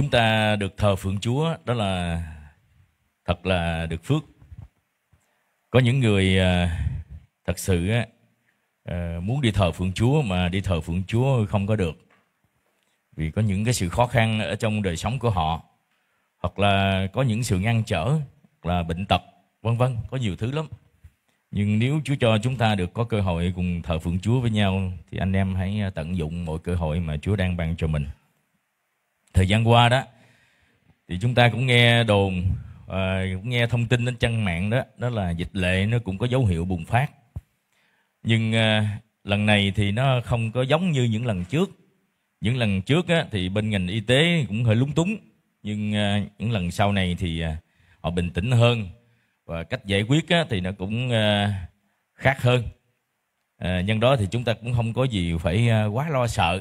chúng ta được thờ phượng Chúa đó là thật là được phước. Có những người à, thật sự à, muốn đi thờ phượng Chúa mà đi thờ phượng Chúa không có được. Vì có những cái sự khó khăn ở trong đời sống của họ hoặc là có những sự ngăn trở hoặc là bệnh tật vân vân có nhiều thứ lắm nhưng nếu Chúa cho chúng ta được có cơ hội cùng thờ phượng Chúa với nhau thì anh em hãy tận dụng mọi cơ hội mà Chúa đang ban cho mình thời gian qua đó thì chúng ta cũng nghe đồn à, cũng nghe thông tin trên trang mạng đó đó là dịch lệ nó cũng có dấu hiệu bùng phát nhưng à, lần này thì nó không có giống như những lần trước những lần trước á, thì bên ngành y tế cũng hơi lúng túng nhưng à, những lần sau này thì à, họ bình tĩnh hơn và cách giải quyết á, thì nó cũng à, khác hơn à, nhân đó thì chúng ta cũng không có gì phải à, quá lo sợ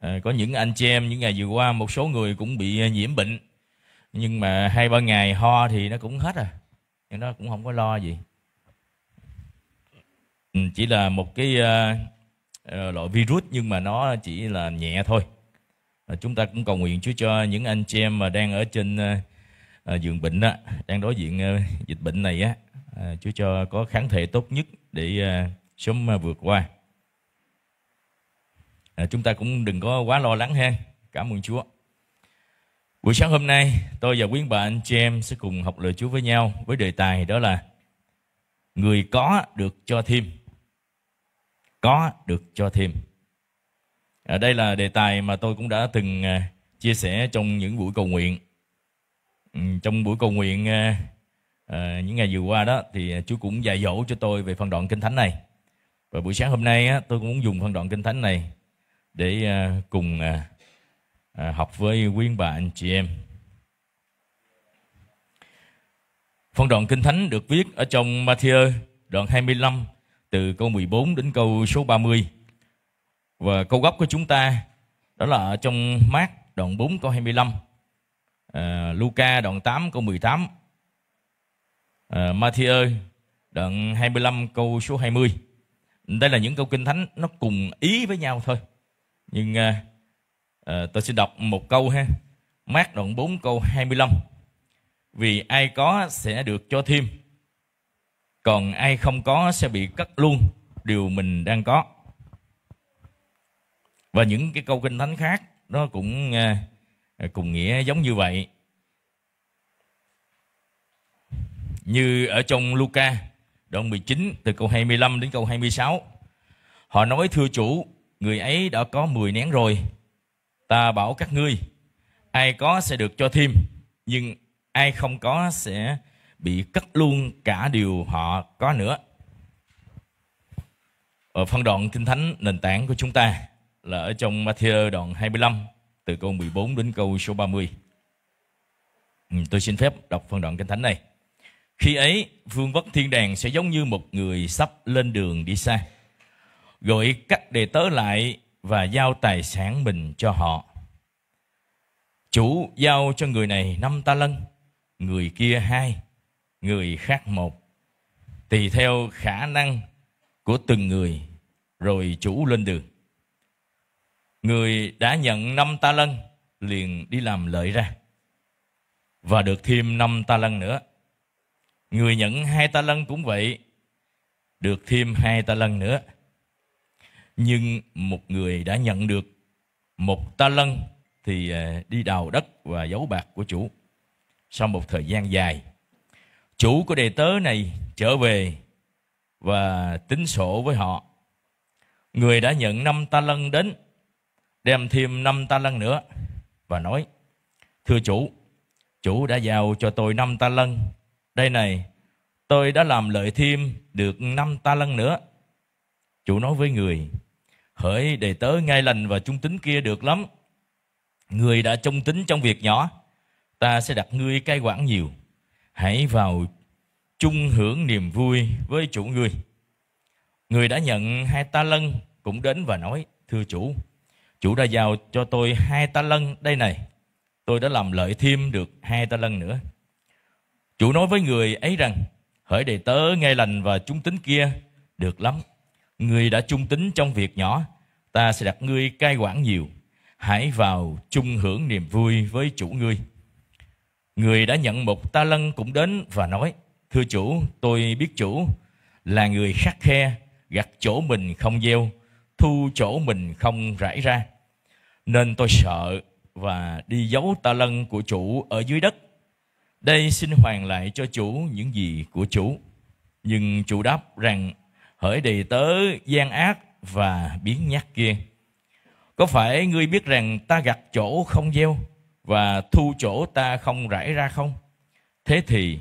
Ờ, có những anh chị em những ngày vừa qua một số người cũng bị ờ, nhiễm bệnh nhưng mà hai ba ngày ho thì nó cũng hết rồi nhưng nó cũng không có lo gì ừ, chỉ là một cái ờ, loại virus nhưng mà nó chỉ là nhẹ thôi chúng ta cũng cầu nguyện Chúa cho những anh chị em mà đang ở trên giường bệnh đó, đang đối diện dịch bệnh này á Chúa cho có kháng thể tốt nhất để sớm vượt qua à, chúng ta cũng đừng có quá lo lắng ha cảm ơn Chúa buổi sáng hôm nay tôi và quý bạn chị em sẽ cùng học lời Chúa với nhau với đề tài đó là người có được cho thêm có được cho thêm à, đây là đề tài mà tôi cũng đã từng à, chia sẻ trong những buổi cầu nguyện ừ, trong buổi cầu nguyện à, à, những ngày vừa qua đó thì Chúa cũng dạy dỗ cho tôi về phần đoạn kinh thánh này và buổi sáng hôm nay á, tôi cũng muốn dùng phần đoạn kinh thánh này để à, cùng à, à, học với quý bà anh chị em. Phân đoạn Kinh Thánh được viết ở trong Matthew đoạn 25 từ câu 14 đến câu số 30. Và câu gốc của chúng ta đó là ở trong mát đoạn 4 câu 25, à, Luca đoạn 8 câu 18, à, Matthew đoạn 25 câu số 20. Đây là những câu kinh thánh nó cùng ý với nhau thôi nhưng à, à, tôi sẽ đọc một câu ha mát đoạn 4 câu 25 vì ai có sẽ được cho thêm còn ai không có sẽ bị cắt luôn điều mình đang có và những cái câu kinh thánh khác nó cũng à, à cùng nghĩa giống như vậy như ở trong Luca đoạn 19 từ câu 25 đến câu 26 họ nói thưa chủ người ấy đã có 10 nén rồi. Ta bảo các ngươi, ai có sẽ được cho thêm, nhưng ai không có sẽ bị cắt luôn cả điều họ có nữa. Ở phân đoạn Kinh Thánh nền tảng của chúng ta là ở trong Matthew đoạn 25 từ câu 14 đến câu số 30. Ừ, tôi xin phép đọc phân đoạn Kinh Thánh này. Khi ấy, vương vất thiên đàng sẽ giống như một người sắp lên đường đi xa gọi các đệ tớ lại và giao tài sản mình cho họ. Chủ giao cho người này năm ta lân, người kia hai, người khác một. Tùy theo khả năng của từng người rồi chủ lên đường. Người đã nhận năm ta lân liền đi làm lợi ra và được thêm năm ta lân nữa. Người nhận hai ta lân cũng vậy, được thêm hai ta lân nữa nhưng một người đã nhận được một ta lân thì à, đi đào đất và giấu bạc của chủ sau một thời gian dài chủ của đề tớ này trở về và tính sổ với họ người đã nhận năm ta lân đến đem thêm năm ta lân nữa và nói thưa chủ chủ đã giao cho tôi năm ta lân đây này tôi đã làm lợi thêm được năm ta lân nữa chủ nói với người hỡi đệ tớ ngay lành và trung tính kia được lắm người đã trung tính trong việc nhỏ ta sẽ đặt ngươi cai quản nhiều hãy vào chung hưởng niềm vui với chủ ngươi người đã nhận hai ta lân cũng đến và nói thưa chủ chủ đã giao cho tôi hai ta lân đây này tôi đã làm lợi thêm được hai ta lân nữa chủ nói với người ấy rằng hỡi đệ tớ ngay lành và trung tính kia được lắm Ngươi đã trung tín trong việc nhỏ, ta sẽ đặt ngươi cai quản nhiều. Hãy vào chung hưởng niềm vui với chủ ngươi. Người đã nhận một ta lân cũng đến và nói, Thưa chủ, tôi biết chủ là người khắc khe, gặt chỗ mình không gieo, thu chỗ mình không rải ra. Nên tôi sợ và đi giấu ta lân của chủ ở dưới đất. Đây xin hoàn lại cho chủ những gì của chủ. Nhưng chủ đáp rằng hỡi đầy tớ gian ác và biến nhát kia có phải ngươi biết rằng ta gặt chỗ không gieo và thu chỗ ta không rải ra không thế thì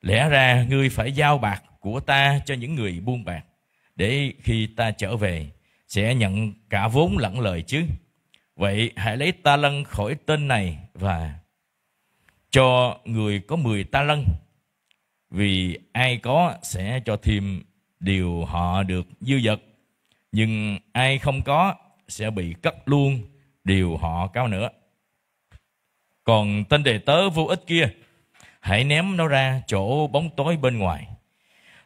lẽ ra ngươi phải giao bạc của ta cho những người buôn bạc để khi ta trở về sẽ nhận cả vốn lẫn lời chứ vậy hãy lấy ta lân khỏi tên này và cho người có mười ta lân vì ai có sẽ cho thêm điều họ được dư dật nhưng ai không có sẽ bị cắt luôn điều họ cao nữa còn tên đề tớ vô ích kia hãy ném nó ra chỗ bóng tối bên ngoài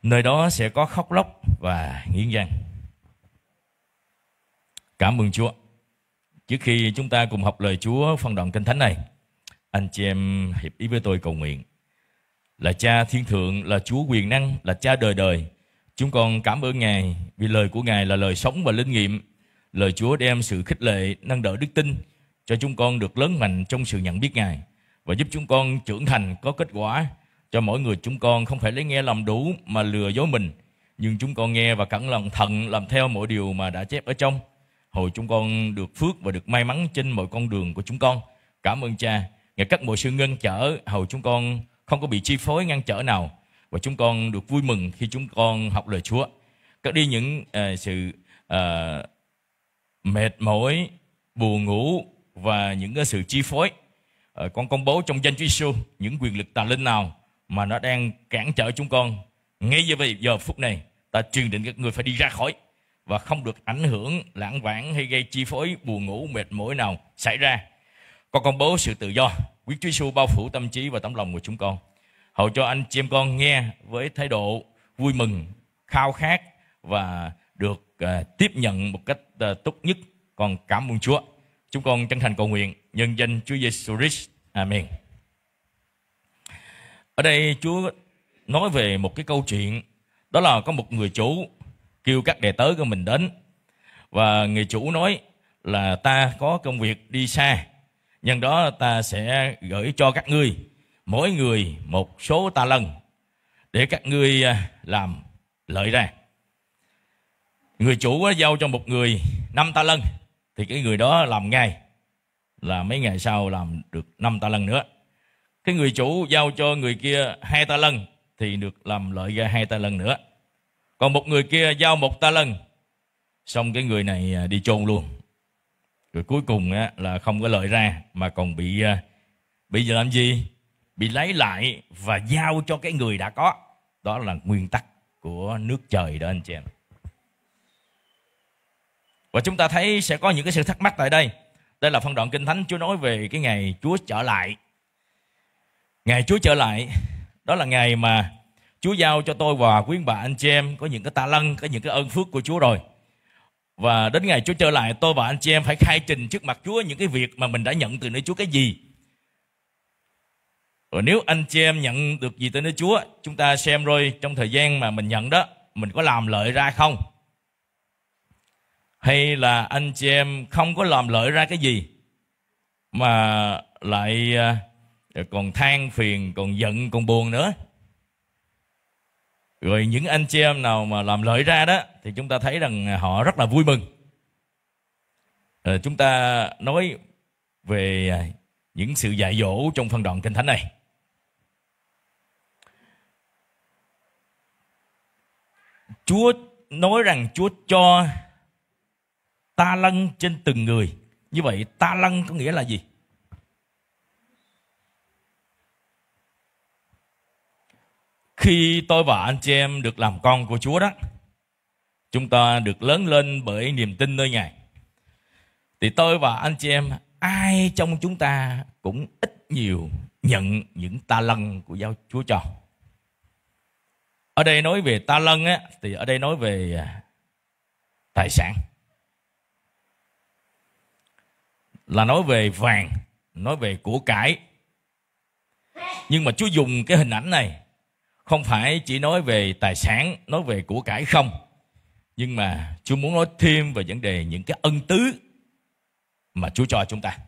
nơi đó sẽ có khóc lóc và nghiến răng cảm ơn chúa trước khi chúng ta cùng học lời chúa phân đoạn kinh thánh này anh chị em hiệp ý với tôi cầu nguyện là cha thiên thượng là chúa quyền năng là cha đời đời Chúng con cảm ơn Ngài vì lời của Ngài là lời sống và linh nghiệm. Lời Chúa đem sự khích lệ, nâng đỡ đức tin cho chúng con được lớn mạnh trong sự nhận biết Ngài và giúp chúng con trưởng thành có kết quả cho mỗi người chúng con không phải lấy nghe làm đủ mà lừa dối mình nhưng chúng con nghe và cẩn lòng thận làm theo mọi điều mà đã chép ở trong hồi chúng con được phước và được may mắn trên mọi con đường của chúng con cảm ơn cha ngày cắt mọi sự ngăn trở hầu chúng con không có bị chi phối ngăn trở nào và chúng con được vui mừng khi chúng con học lời Chúa cất đi những uh, sự uh, mệt mỏi buồn ngủ và những cái ờ, sự chi phối uh, con công bố trong danh Chúa Giêsu những quyền lực tà linh nào mà nó đang cản trở chúng con ngay giờ bây giờ phút này ta truyền định các người phải đi ra khỏi và không được ảnh hưởng lãng vãng hay gây chi phối buồn ngủ mệt mỏi nào xảy ra con công bố sự tự do quyết Chúa Giêsu bao phủ tâm trí và tấm lòng của chúng con hầu cho anh chị em con nghe với thái độ vui mừng khao khát và được uh, tiếp nhận một cách uh, tốt nhất còn cảm ơn Chúa chúng con chân thành cầu nguyện nhân danh Chúa Giêsu Christ Amen ở đây Chúa nói về một cái câu chuyện đó là có một người chủ kêu các đệ tớ của mình đến và người chủ nói là ta có công việc đi xa nhân đó ta sẽ gửi cho các ngươi mỗi người một số ta lân để các ngươi à, làm lợi ra người chủ giao cho một người năm ta lân thì cái người đó làm ngay là mấy ngày sau làm được năm ta lân nữa cái người chủ giao cho người kia hai ta lân thì được làm lợi ra hai ta lân nữa còn một người kia giao một ta lân xong cái người này à, đi chôn luôn rồi cuối cùng là không có lợi ra mà còn bị à, bị làm gì bị lấy lại và giao cho cái người đã có đó là nguyên tắc của nước trời đó anh chị em và chúng ta thấy sẽ có những cái sự thắc mắc tại đây đây là phân đoạn kinh thánh chúa nói về cái ngày chúa trở lại ngày chúa trở lại đó là ngày mà chúa giao cho tôi và quý bà anh chị em có những cái ta lân có những cái ơn phước của chúa rồi và đến ngày chúa trở lại tôi và anh chị em phải khai trình trước mặt chúa những cái việc mà mình đã nhận từ nơi chúa cái gì rồi nếu anh chị em nhận được gì từ nơi Chúa, chúng ta xem rồi trong thời gian mà mình nhận đó, mình có làm lợi ra không? Hay là anh chị em không có làm lợi ra cái gì mà lại à, còn than phiền, còn giận, còn buồn nữa. Rồi những anh chị em nào mà làm lợi ra đó thì chúng ta thấy rằng họ rất là vui mừng. Rồi chúng ta nói về à, những sự dạy dỗ trong phân đoạn kinh thánh này Chúa nói rằng Chúa cho ta lân trên từng người. Như vậy ta lân có nghĩa là gì? Khi tôi và anh chị em được làm con của Chúa đó, chúng ta được lớn lên bởi niềm tin nơi Ngài. Thì tôi và anh chị em, ai trong chúng ta cũng ít nhiều nhận những ta lân của giáo Chúa cho ở đây nói về ta lân á thì ở đây nói về à, tài sản là nói về vàng nói về của cải nhưng mà Chúa dùng cái hình ảnh này không phải chỉ nói về tài sản nói về của cải không nhưng mà Chúa muốn nói thêm về vấn đề những cái ân tứ mà Chúa cho chúng ta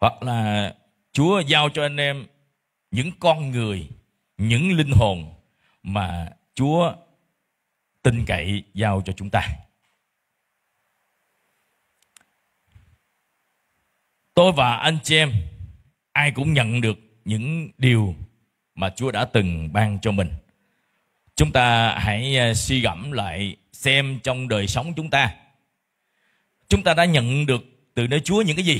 hoặc là Chúa giao cho anh em những con người những linh hồn mà Chúa tin cậy giao cho chúng ta. Tôi và anh chị em ai cũng nhận được những điều mà Chúa đã từng ban cho mình. Chúng ta hãy à, suy gẫm lại xem trong đời sống chúng ta chúng ta đã nhận được từ nơi Chúa những cái gì?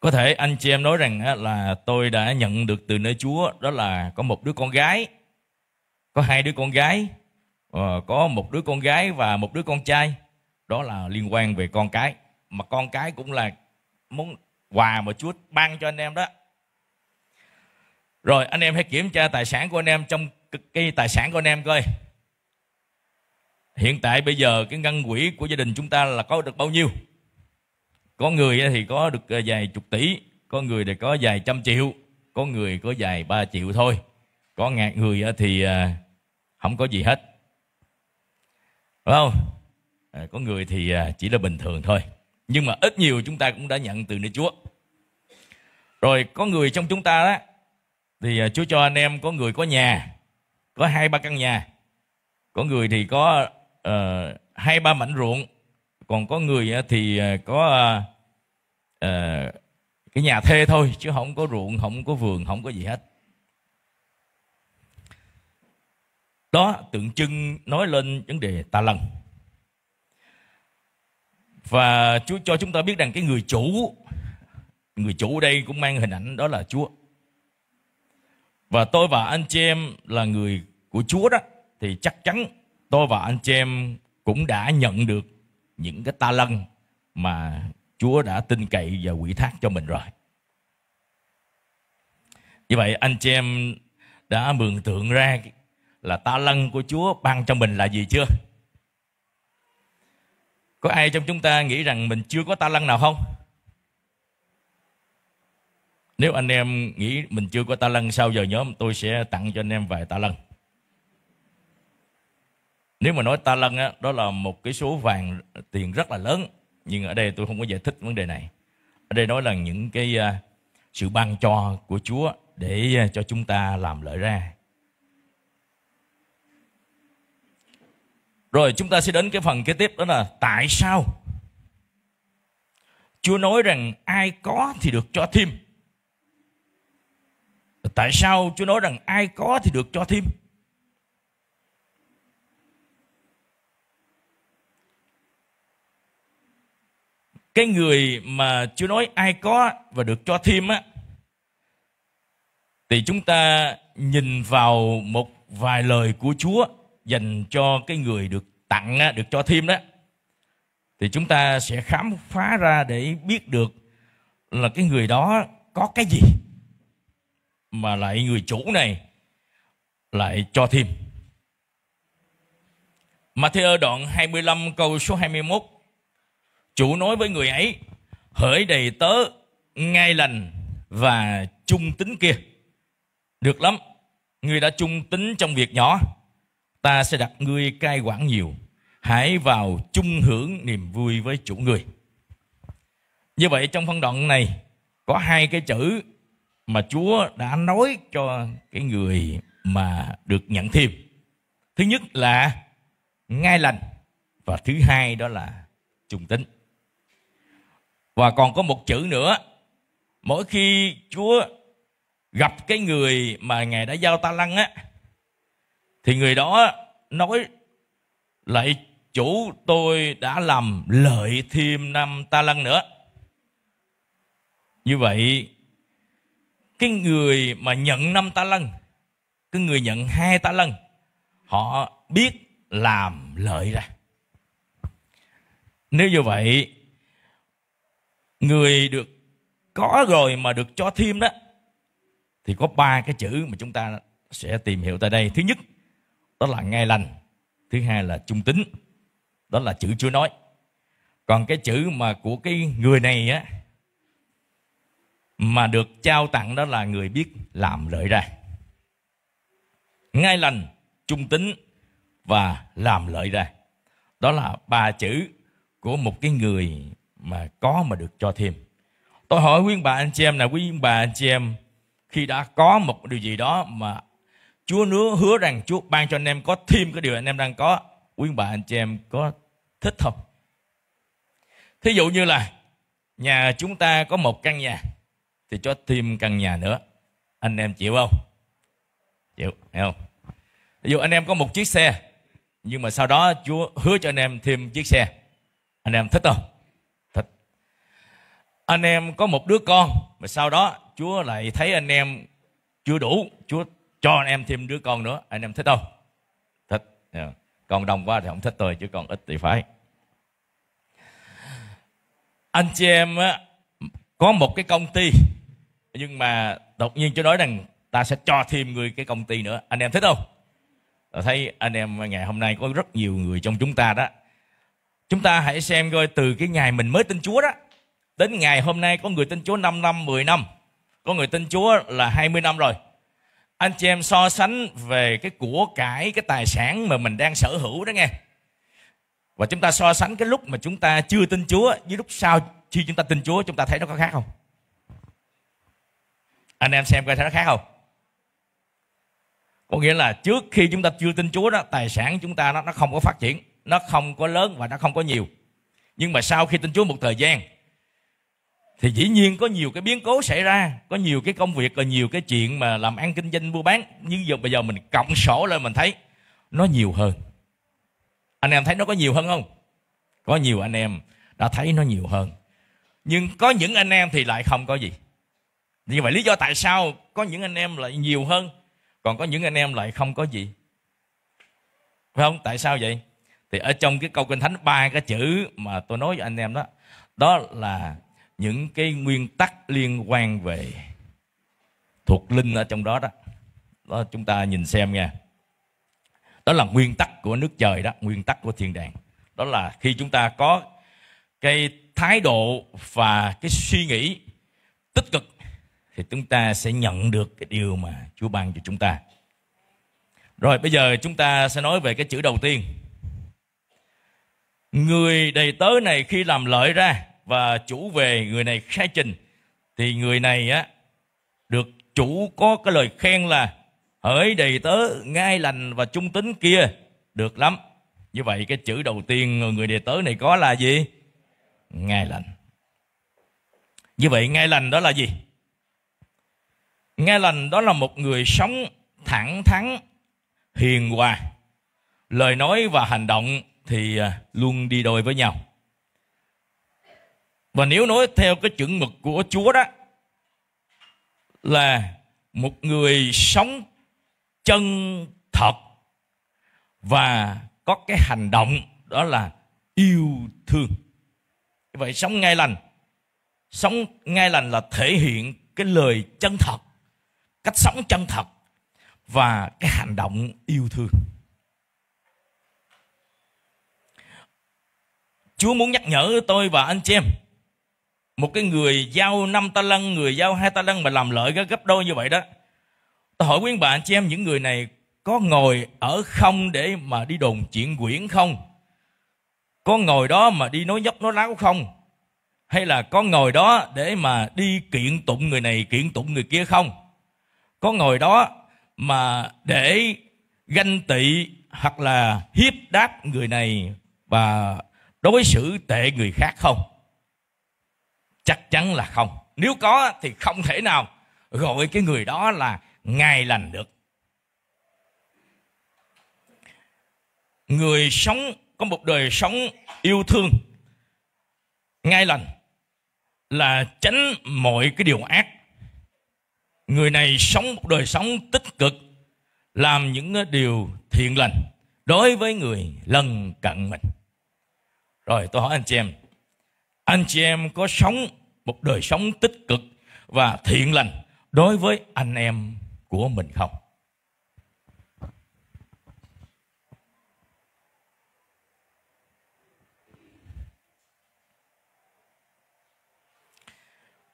có thể anh chị em nói rằng là tôi đã nhận được từ nơi Chúa đó là có một đứa con gái, có hai đứa con gái, ờ, có một đứa con gái và một đứa con trai. Đó là liên quan về con cái. Mà con cái cũng là món quà mà Chúa ban cho anh em đó. Rồi anh em hãy kiểm tra tài sản của anh em trong cái tài sản của anh em coi. Hiện tại bây giờ cái ngân quỹ của gia đình chúng ta là có được bao nhiêu? có người thì có được ờ, vài chục tỷ có người thì có vài trăm triệu có người có vài ba triệu thôi có ngàn người thì ờ, không có gì hết phải không ờ, có người thì chỉ là bình thường thôi nhưng mà ít nhiều chúng ta cũng đã nhận từ nơi Chúa rồi có người trong chúng ta đó thì Chúa cho anh em có người có nhà có hai ba căn nhà có người thì có uh, hai ba mảnh ruộng còn có người thì à, có à, à, cái nhà thuê thôi chứ không có ruộng không có vườn không có gì hết đó tượng trưng nói lên vấn đề tà lần và Chúa cho chúng ta biết rằng cái người chủ người chủ đây cũng mang hình ảnh đó là Chúa và tôi và anh chị em là người của Chúa đó thì chắc chắn tôi và anh chị em cũng đã nhận được những cái ta lân mà Chúa đã tin cậy và quỷ thác cho mình rồi. Như vậy anh chị em đã mường tượng ra là ta lân của Chúa ban cho mình là gì chưa? Có ai trong chúng ta nghĩ rằng mình chưa có ta lân nào không? Nếu anh em nghĩ mình chưa có ta lân sau giờ nhóm tôi sẽ tặng cho anh em vài ta lân nếu mà nói ta lân á, đó là một cái số vàng tiền rất là lớn nhưng ở đây tôi không có giải thích vấn đề này ở đây nói là những cái à, sự ban cho của Chúa để à, cho chúng ta làm lợi ra rồi chúng ta sẽ đến cái phần kế tiếp đó là tại sao Chúa nói rằng ai có thì được cho thêm tại sao Chúa nói rằng ai có thì được cho thêm cái người mà Chúa nói ai có và được cho thêm á thì chúng ta nhìn vào một vài lời của Chúa dành cho cái người được tặng á, được cho thêm đó thì chúng ta sẽ khám phá ra để biết được là cái người đó có cái gì mà lại người chủ này lại cho thêm. Matthew đoạn 25 câu số 21 Chủ nói với người ấy, hỡi đầy tớ, ngay lành và trung tính kia. Được lắm, ngươi đã trung tính trong việc nhỏ, ta sẽ đặt ngươi cai quản nhiều. Hãy vào chung hưởng niềm vui với chủ người. Như vậy trong phân đoạn này có hai cái chữ mà Chúa đã nói cho cái người mà được nhận thêm. Thứ nhất là ngay lành và thứ hai đó là trung tính và còn có một chữ nữa mỗi khi chúa gặp cái người mà ngài đã giao ta lăng á thì người đó nói lại chủ tôi đã làm lợi thêm năm ta lăng nữa như vậy cái người mà nhận năm ta lăng cái người nhận hai ta lăng họ biết làm lợi ra nếu như vậy người được có rồi mà được cho thêm đó thì có ba cái chữ mà chúng ta sẽ tìm hiểu tại đây thứ nhất đó là ngay lành thứ hai là trung tính đó là chữ chưa nói còn cái chữ mà của cái người này á mà được trao tặng đó là người biết làm lợi ra ngay lành trung tính và làm lợi ra đó là ba chữ của một cái người mà có mà được cho thêm tôi hỏi quý bà anh chị em là quý bà anh chị em khi đã có một điều gì đó mà Chúa hứa hứa rằng Chúa ban cho anh em có thêm cái điều anh em đang có quý bà anh chị em có thích không thí dụ như là nhà chúng ta có một căn nhà thì cho thêm căn nhà nữa anh em chịu không chịu hiểu không ví dụ anh em có một chiếc xe nhưng mà sau đó Chúa hứa cho anh em thêm chiếc xe anh em thích không anh em có một đứa con mà sau đó Chúa lại thấy anh em chưa đủ Chúa cho anh em thêm đứa con nữa anh em thích không thích yeah. Dạ. còn đồng quá thì không thích tôi chứ còn ít thì phải anh chị em á, có một cái công ty nhưng mà đột nhiên Chúa nói rằng ta sẽ cho thêm người cái công ty nữa anh em thích không tôi thấy anh em ngày hôm nay có rất nhiều người trong chúng ta đó chúng ta hãy xem coi từ cái ngày mình mới tin Chúa đó Đến ngày hôm nay có người tin Chúa 5 năm, 10 năm. Có người tin Chúa là 20 năm rồi. Anh chị em so sánh về cái của cải, cái tài sản mà mình đang sở hữu đó nghe. Và chúng ta so sánh cái lúc mà chúng ta chưa tin Chúa với lúc sau khi chúng ta tin Chúa chúng ta thấy nó có khác không? Anh em xem coi thấy nó khác không? Có nghĩa là trước khi chúng ta chưa tin Chúa đó, tài sản chúng ta nó nó không có phát triển, nó không có lớn và nó không có nhiều. Nhưng mà sau khi tin Chúa một thời gian thì dĩ nhiên có nhiều cái biến cố xảy ra có nhiều cái công việc và nhiều cái chuyện mà làm ăn kinh doanh mua bán nhưng giờ bây giờ mình cộng sổ lên mình thấy nó nhiều hơn anh em thấy nó có nhiều hơn không có nhiều anh em đã thấy nó nhiều hơn nhưng có những anh em thì lại không có gì như vậy lý do tại sao có những anh em lại nhiều hơn còn có những anh em lại không có gì phải không tại sao vậy thì ở trong cái câu kinh thánh ba cái chữ mà tôi nói với anh em đó đó là những cái nguyên tắc liên quan về thuộc linh ở trong đó đó đó chúng ta nhìn xem nha đó là nguyên tắc của nước trời đó nguyên tắc của thiên đàng đó là khi chúng ta có cái thái độ và cái suy nghĩ tích cực thì chúng ta sẽ nhận được cái điều mà Chúa ban cho chúng ta. Rồi bây giờ chúng ta sẽ nói về cái chữ đầu tiên. Người đầy tớ này khi làm lợi ra và chủ về người này khai trình thì người này á được chủ có cái lời khen là hỡi đầy tớ ngay lành và trung tính kia được lắm như vậy cái chữ đầu tiên người đề tớ này có là gì ngay lành như vậy ngay lành đó là gì ngay lành đó là một người sống thẳng thắn hiền hòa lời nói và hành động thì à, luôn đi đôi với nhau và nếu nói theo cái chuẩn mực của Chúa đó là một người sống chân thật và có cái hành động đó là yêu thương. Vậy sống ngay lành. Sống ngay lành là thể hiện cái lời chân thật, cách sống chân thật và cái hành động yêu thương. Chúa muốn nhắc nhở tôi và anh chị em một cái người giao năm ta lân người giao hai ta lân mà làm lợi gấp đôi như vậy đó tôi hỏi quý bạn chị em những người này có ngồi ở không để mà đi đồn chuyện quyển không có ngồi đó mà đi nói dốc nói láo không hay là có ngồi đó để mà đi kiện tụng người này kiện tụng người kia không có ngồi đó mà để ganh tị hoặc là hiếp đáp người này và đối xử tệ người khác không chắc chắn là không nếu có thì không thể nào gọi cái người đó là ngài lành được người sống có một đời sống yêu thương ngay lành là tránh mọi cái điều ác người này sống một đời sống tích cực làm những điều thiện lành đối với người lân cận mình rồi tôi hỏi anh chị em anh chị em có sống một đời sống tích cực và thiện lành đối với anh em của mình không?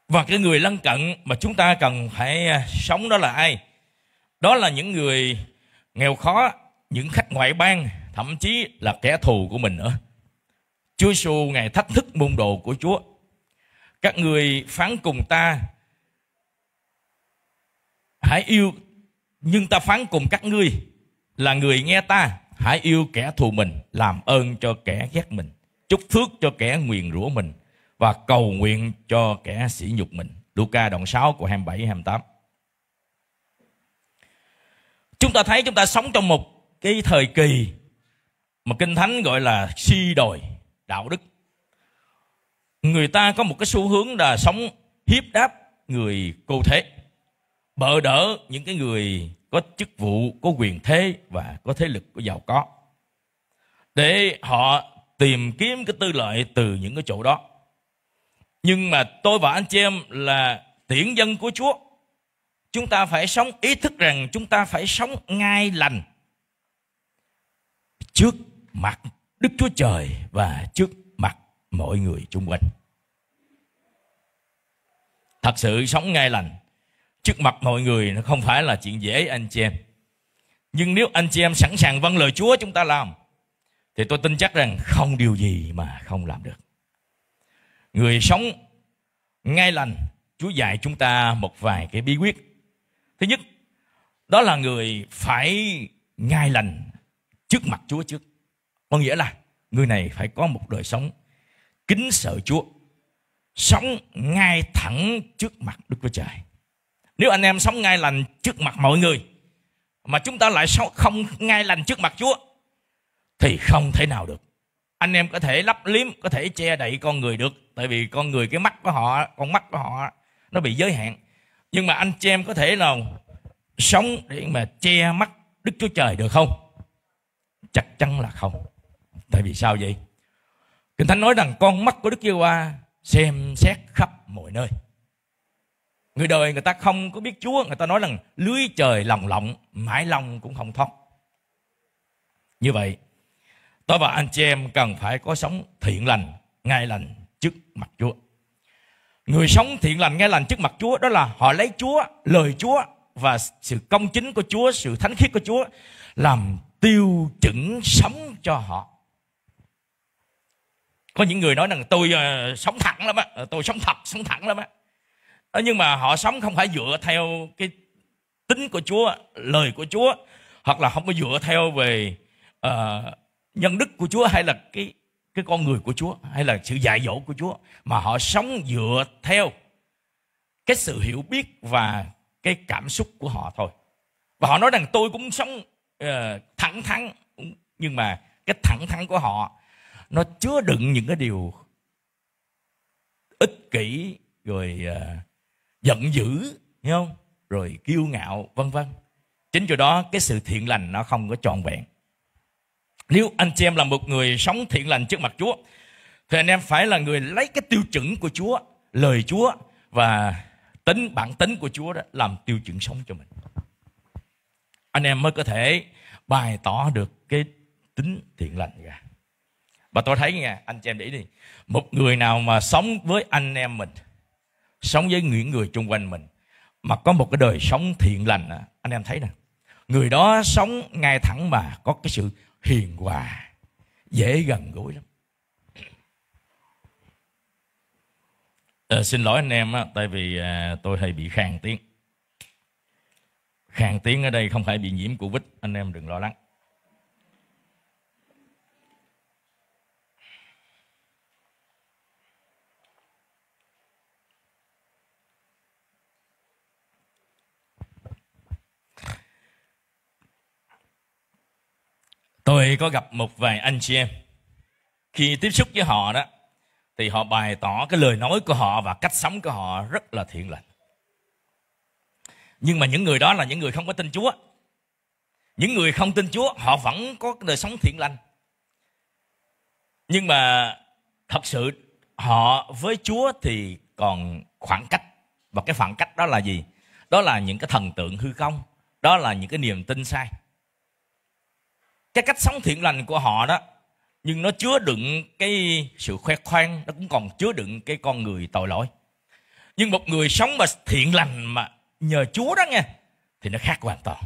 Và cái người lân cận mà chúng ta cần phải à, sống đó là ai? Đó là những người nghèo khó, những khách ngoại bang, thậm chí là kẻ thù của mình nữa. Chúa Giêsu ngài thách thức môn đồ của Chúa. Các người phán cùng ta hãy yêu nhưng ta phán cùng các ngươi là người nghe ta hãy yêu kẻ thù mình làm ơn cho kẻ ghét mình chúc phước cho kẻ nguyền rủa mình và cầu nguyện cho kẻ sỉ nhục mình. Luca đoạn 6 của 27 28. Chúng ta thấy chúng ta sống trong một cái thời kỳ mà Kinh Thánh gọi là si đồi, đạo đức người ta có một cái xu hướng là sống hiếp đáp người cô thế bợ đỡ những cái người có chức vụ có quyền thế và có thế lực có giàu có để họ tìm kiếm cái tư lợi từ những cái chỗ đó nhưng mà tôi và anh chị em là tiễn dân của chúa chúng ta phải sống ý thức rằng chúng ta phải sống ngay lành trước mặt Đức Chúa Trời và trước mặt mọi người chung quanh. Thật sự sống ngay lành trước mặt mọi người nó không phải là chuyện dễ anh chị em. Nhưng nếu anh chị em sẵn sàng vâng lời Chúa chúng ta làm thì tôi tin chắc rằng không điều gì mà không làm được. Người sống ngay lành, Chúa dạy chúng ta một vài cái bí quyết. Thứ nhất, đó là người phải ngay lành trước mặt Chúa trước. Có nghĩa là người này phải có một đời sống kính sợ Chúa. Sống ngay thẳng trước mặt Đức Chúa Trời. Nếu anh em sống ngay lành trước mặt mọi người mà chúng ta lại không ngay lành trước mặt Chúa thì không thể nào được. Anh em có thể lắp liếm, có thể che đậy con người được tại vì con người cái mắt của họ, con mắt của họ nó bị giới hạn. Nhưng mà anh chị em có thể nào sống để mà che mắt Đức Chúa Trời được không? Chắc chắn là không. Tại vì sao vậy? Kinh Thánh nói rằng con mắt của Đức chúa Hoa xem xét khắp mọi nơi. Người đời người ta không có biết Chúa, người ta nói rằng lưới trời lòng lộng, mãi lòng cũng không thoát. Như vậy, tôi và anh chị em cần phải có sống thiện lành, ngay lành trước mặt Chúa. Người sống thiện lành, ngay lành trước mặt Chúa đó là họ lấy Chúa, lời Chúa và sự công chính của Chúa, sự thánh khiết của Chúa làm tiêu chuẩn sống cho họ có những người nói rằng tôi uh, sống thẳng lắm á ờ, tôi sống thật sống thẳng lắm á ờ, nhưng mà họ sống không phải dựa theo cái tính của chúa lời của chúa hoặc là không có dựa theo về uh, nhân đức của chúa hay là cái cái con người của chúa hay là sự dạy dỗ của chúa mà họ sống dựa theo cái sự hiểu biết và cái cảm xúc của họ thôi và họ nói rằng tôi cũng sống uh, thẳng thắn nhưng mà cái thẳng thắn của họ nó chứa đựng những cái điều ích kỷ rồi à, giận dữ hiểu không rồi kiêu ngạo vân vân chính chỗ đó cái sự thiện lành nó không có trọn vẹn nếu anh chị em là một người sống thiện lành trước mặt Chúa thì anh em phải là người lấy cái tiêu chuẩn của Chúa lời Chúa và tính bản tính của Chúa đó làm tiêu chuẩn sống cho mình anh em mới có thể bày tỏ được cái tính thiện lành ra và tôi thấy nha anh chị em để ý đi một người nào mà sống với anh em mình sống với những người chung quanh mình mà có một cái đời sống thiện lành anh em thấy nè người đó sống ngay thẳng mà có cái sự hiền hòa dễ gần gũi lắm à, xin lỗi anh em á, tại vì à, tôi hay bị khàn tiếng khàn tiếng ở đây không phải bị nhiễm covid anh em đừng lo lắng tôi có gặp một vài anh chị em khi tiếp xúc với họ đó thì họ bày tỏ cái lời nói của họ và cách sống của họ rất là thiện lành nhưng mà những người đó là những người không có tin chúa những người không tin chúa họ vẫn có đời sống thiện lành nhưng mà thật sự họ với chúa thì còn khoảng cách và cái khoảng cách đó là gì đó là những cái thần tượng hư không đó là những cái niềm tin sai cái cách sống thiện lành của họ đó nhưng nó chứa đựng cái sự khoe khoang nó cũng còn chứa đựng cái con người tội lỗi nhưng một người sống mà thiện lành mà nhờ chúa đó nghe thì nó khác hoàn toàn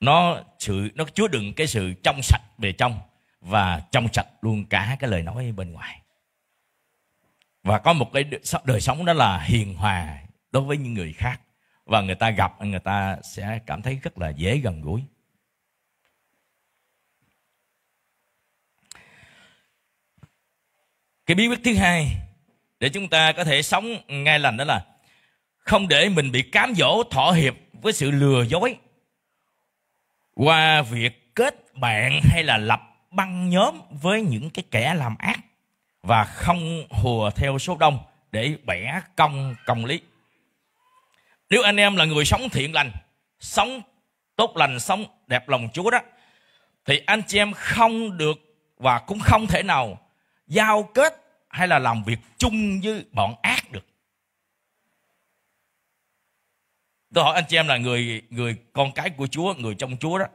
nó sự nó chứa đựng cái sự trong sạch về trong và trong sạch luôn cả cái lời nói bên ngoài và có một cái đời sống đó là hiền hòa đối với những người khác và người ta gặp người ta sẽ cảm thấy rất là dễ gần gũi cái bí quyết thứ hai để chúng ta có thể sống ngay lành đó là không để mình bị cám dỗ thỏa hiệp với sự lừa dối qua việc kết bạn hay là lập băng nhóm với những cái kẻ làm ác và không hùa theo số đông để bẻ công công lý nếu anh em là người sống thiện lành sống tốt lành sống đẹp lòng chúa đó thì anh chị em không được và cũng không thể nào giao kết hay là làm việc chung với bọn ác được tôi hỏi anh chị em là người người con cái của Chúa người trong Chúa đó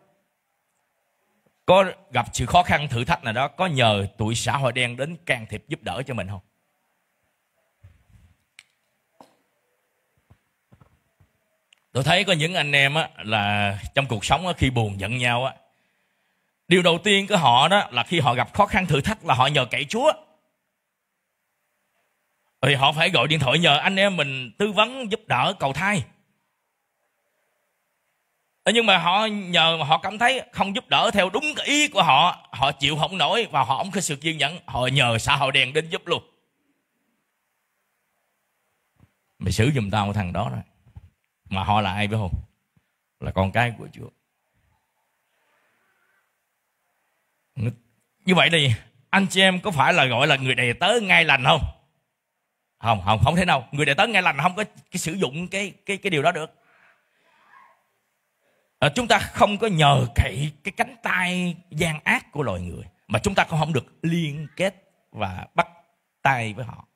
có gặp sự khó khăn thử thách nào đó có nhờ tụi xã hội đen đến can thiệp giúp đỡ cho mình không tôi thấy có những anh em á, là trong cuộc sống á, khi buồn giận nhau á điều đầu tiên của họ đó là khi họ gặp khó khăn thử thách là họ nhờ cậy chúa thì họ phải gọi điện thoại nhờ anh em mình tư vấn giúp đỡ cầu thai ờ, nhưng mà họ nhờ họ cảm thấy không giúp đỡ theo đúng cái ý của họ họ chịu không nổi và họ không có sự kiên nhẫn họ nhờ xã hội đèn đến giúp luôn mày xử giùm tao thằng đó rồi mà họ là ai biết không là con cái của chúa như vậy thì anh chị em có phải là gọi là người đầy tớ ngay lành không không không không thế nào người đệ tớ nghe lành không có cái sử dụng cái cái cái điều đó được à, chúng ta không có nhờ cậy cái cánh tay gian ác của loài người mà chúng ta cũng không được liên kết và bắt tay với họ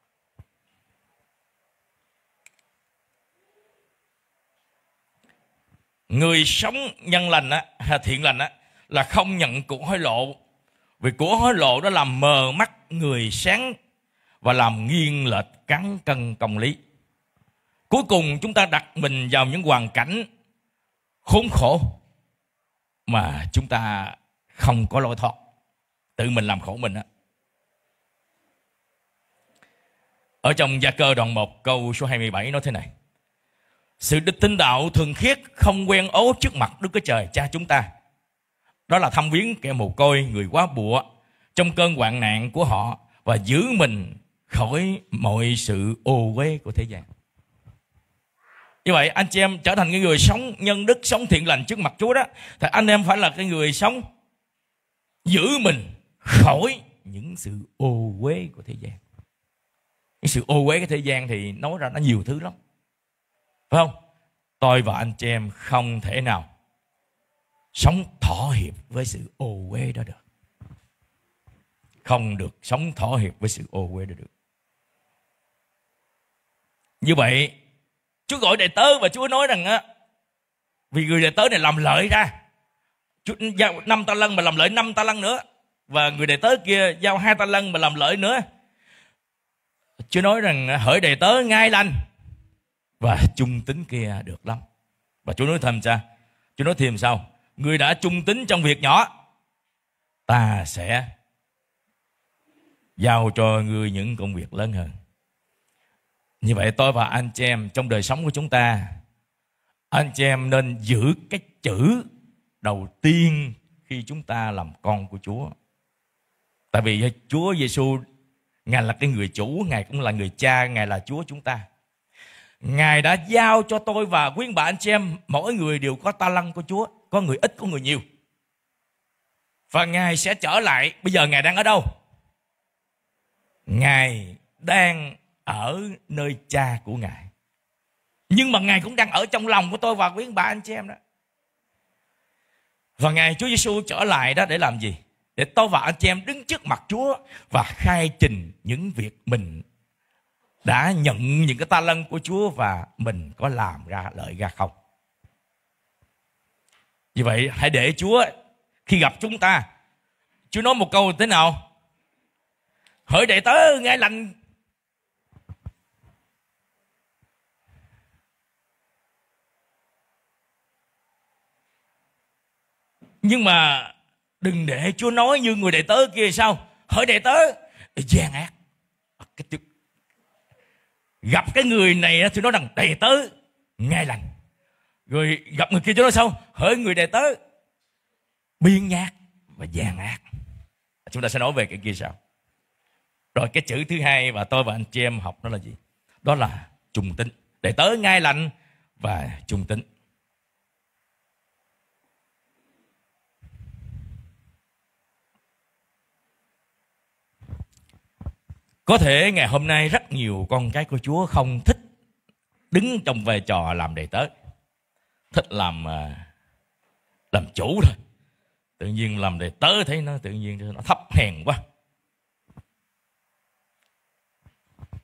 người sống nhân lành á, thiện lành á, là không nhận của hối lộ vì của hối lộ đó làm mờ mắt người sáng và làm nghiêng lệch cán cân công lý. Cuối cùng chúng ta đặt mình vào những hoàn cảnh khốn khổ mà chúng ta không có lối thoát. Tự mình làm khổ mình á. Ở trong Gia Cơ đoạn 1 câu số 27 nói thế này. Sự đức tinh đạo thường khiết không quen ố trước mặt Đức Chúa Trời cha chúng ta. Đó là thăm viếng kẻ mồ côi, người quá bụa trong cơn hoạn nạn của họ và giữ mình khỏi mọi sự ô uế của thế gian như vậy anh chị em trở thành cái người sống nhân đức sống thiện lành trước mặt chúa đó thì anh em phải là cái người sống giữ mình khỏi những sự ô uế của thế gian những sự ô uế của thế gian thì nói ra nó nhiều thứ lắm phải không tôi và anh chị em không thể nào sống thỏa hiệp với sự ô uế đó được không được sống thỏa hiệp với sự ô uế đó được như vậy, Chúa gọi đệ tớ và Chúa nói rằng á, vì người đệ tớ này làm lợi ra, Chúa giao năm ta lân mà làm lợi năm ta lân nữa, và người đệ tớ kia giao hai ta lân mà làm lợi nữa. Chúa nói rằng hỡi đệ tớ ngay lành và trung tính kia được lắm. Và Chúa nói thêm sao? Chúa nói thêm sao? Người đã trung tính trong việc nhỏ, ta sẽ giao cho người những công việc lớn hơn như vậy tôi và anh chị em trong đời sống của chúng ta anh chị em nên giữ cái chữ đầu tiên khi chúng ta làm con của Chúa. Tại vì Chúa Giêsu Ngài là cái người chủ, Ngài cũng là người cha, Ngài là Chúa chúng ta. Ngài đã giao cho tôi và quý bà anh chị em mỗi người đều có ta lăng của Chúa, có người ít, có người nhiều. Và Ngài sẽ trở lại, bây giờ Ngài đang ở đâu? Ngài đang ở nơi cha của Ngài. Nhưng mà Ngài cũng đang ở trong lòng của tôi và quý bà anh chị em đó. Và ngài Chúa Giêsu trở lại đó để làm gì? Để tôi và anh chị em đứng trước mặt Chúa và khai trình những việc mình đã nhận những cái ta lân của Chúa và mình có làm ra lợi ra không. Vì vậy hãy để Chúa khi gặp chúng ta Chúa nói một câu thế nào Hỡi đệ tớ nghe lành nhưng mà đừng để Chúa nói như người đệ tớ kia sao hỡi đệ tớ gian ác à, gặp cái người này thì nói rằng đệ tớ ngay lành rồi gặp người kia Chúa nói sao hỡi người đệ tớ biên nhát và gian ác chúng ta sẽ nói về cái kia sao? rồi cái chữ thứ hai mà tôi và anh chị em học đó là gì đó là trùng tính đệ tớ ngay lành và trùng tính Có thể ngày hôm nay rất nhiều con cái của Chúa không thích đứng trong vai trò làm đệ tớ. Thích làm à, làm chủ thôi. Tự nhiên làm đệ tớ thấy nó tự nhiên nó thấp hèn quá.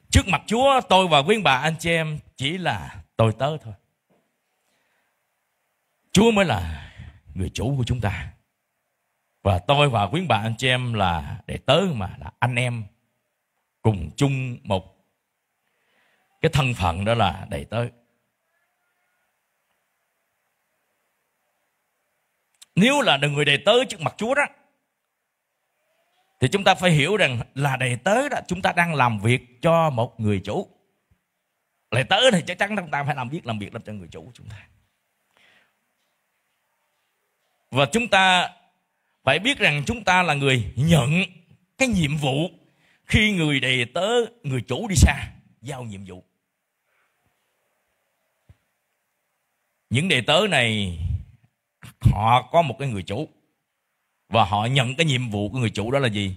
Trước mặt Chúa tôi và quý bà anh chị em chỉ là tôi tớ thôi. Chúa mới là người chủ của chúng ta. Và tôi và quý bà anh chị em là đệ tớ mà là anh em cùng chung một cái thân phận đó là đầy tớ nếu là người đầy tớ trước mặt chúa đó thì chúng ta phải hiểu rằng là đầy tớ đó chúng ta đang làm việc cho một người chủ đầy tớ thì chắc chắn chúng ta phải làm việc làm việc làm cho người chủ của chúng ta và chúng ta phải biết rằng chúng ta là người nhận cái nhiệm vụ khi người đề tớ người chủ đi xa giao nhiệm vụ những đề tớ này họ có một cái người chủ và họ nhận cái nhiệm vụ của người chủ đó là gì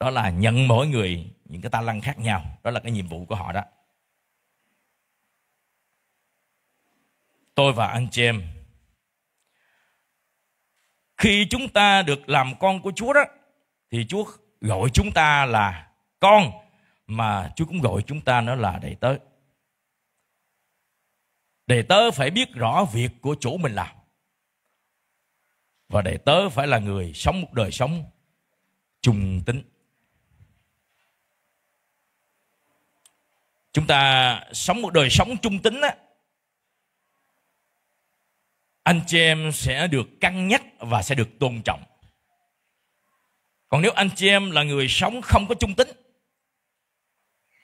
đó là nhận mỗi người những cái ta lăng khác nhau đó là cái nhiệm vụ của họ đó tôi và anh chị em khi chúng ta được làm con của chúa đó thì chúa gọi chúng ta là con mà Chúa cũng gọi chúng ta nó là đầy tớ. Đầy tớ phải biết rõ việc của chủ mình làm. Và đầy tớ phải là người sống một đời sống trung tính. Chúng ta sống một đời sống trung tính á, anh chị em sẽ được cân nhắc và sẽ được tôn trọng. Còn nếu anh chị em là người sống không có trung tính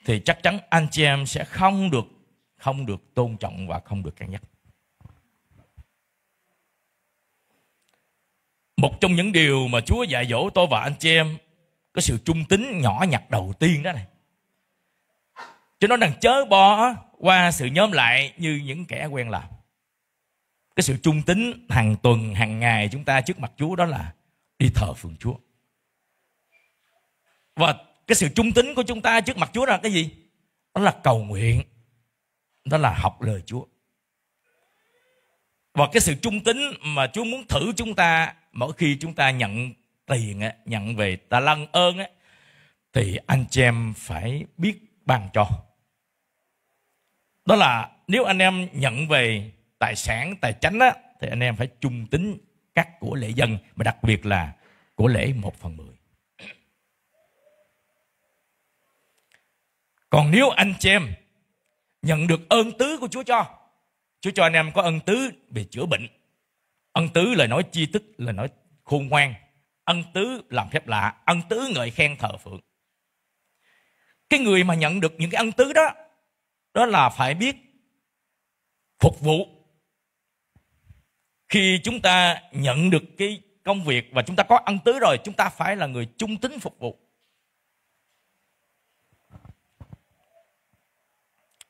thì chắc chắn anh chị em sẽ không được không được tôn trọng và không được cân nhắc. Một trong những điều mà Chúa dạy dỗ tôi và anh chị em có sự trung tín nhỏ nhặt đầu tiên đó này. Cho nó đang chớ bỏ qua sự nhóm lại như những kẻ quen làm. Cái sự trung tín hàng tuần, hàng ngày chúng ta trước mặt Chúa đó là đi thờ phượng Chúa. Và cái sự trung tín của chúng ta trước mặt Chúa là cái gì đó là cầu nguyện đó là học lời Chúa và cái sự trung tín mà Chúa muốn thử chúng ta mỗi khi chúng ta nhận tiền nhận về ta lân ơn á, thì anh chị em phải biết ban cho đó là nếu anh em nhận về tài sản tài chánh á, thì anh em phải trung tín các của lễ dân mà đặc biệt là của lễ một phần mười. còn nếu anh chị em nhận được ơn tứ của Chúa cho Chúa cho anh em có ân tứ về chữa bệnh ân tứ là nói chi tức là nói khôn ngoan ân tứ làm phép lạ ân tứ ngợi khen thờ phượng cái người mà nhận được những cái ân tứ đó đó là phải biết phục vụ khi chúng ta nhận được cái công việc và chúng ta có ân tứ rồi chúng ta phải là người trung tính phục vụ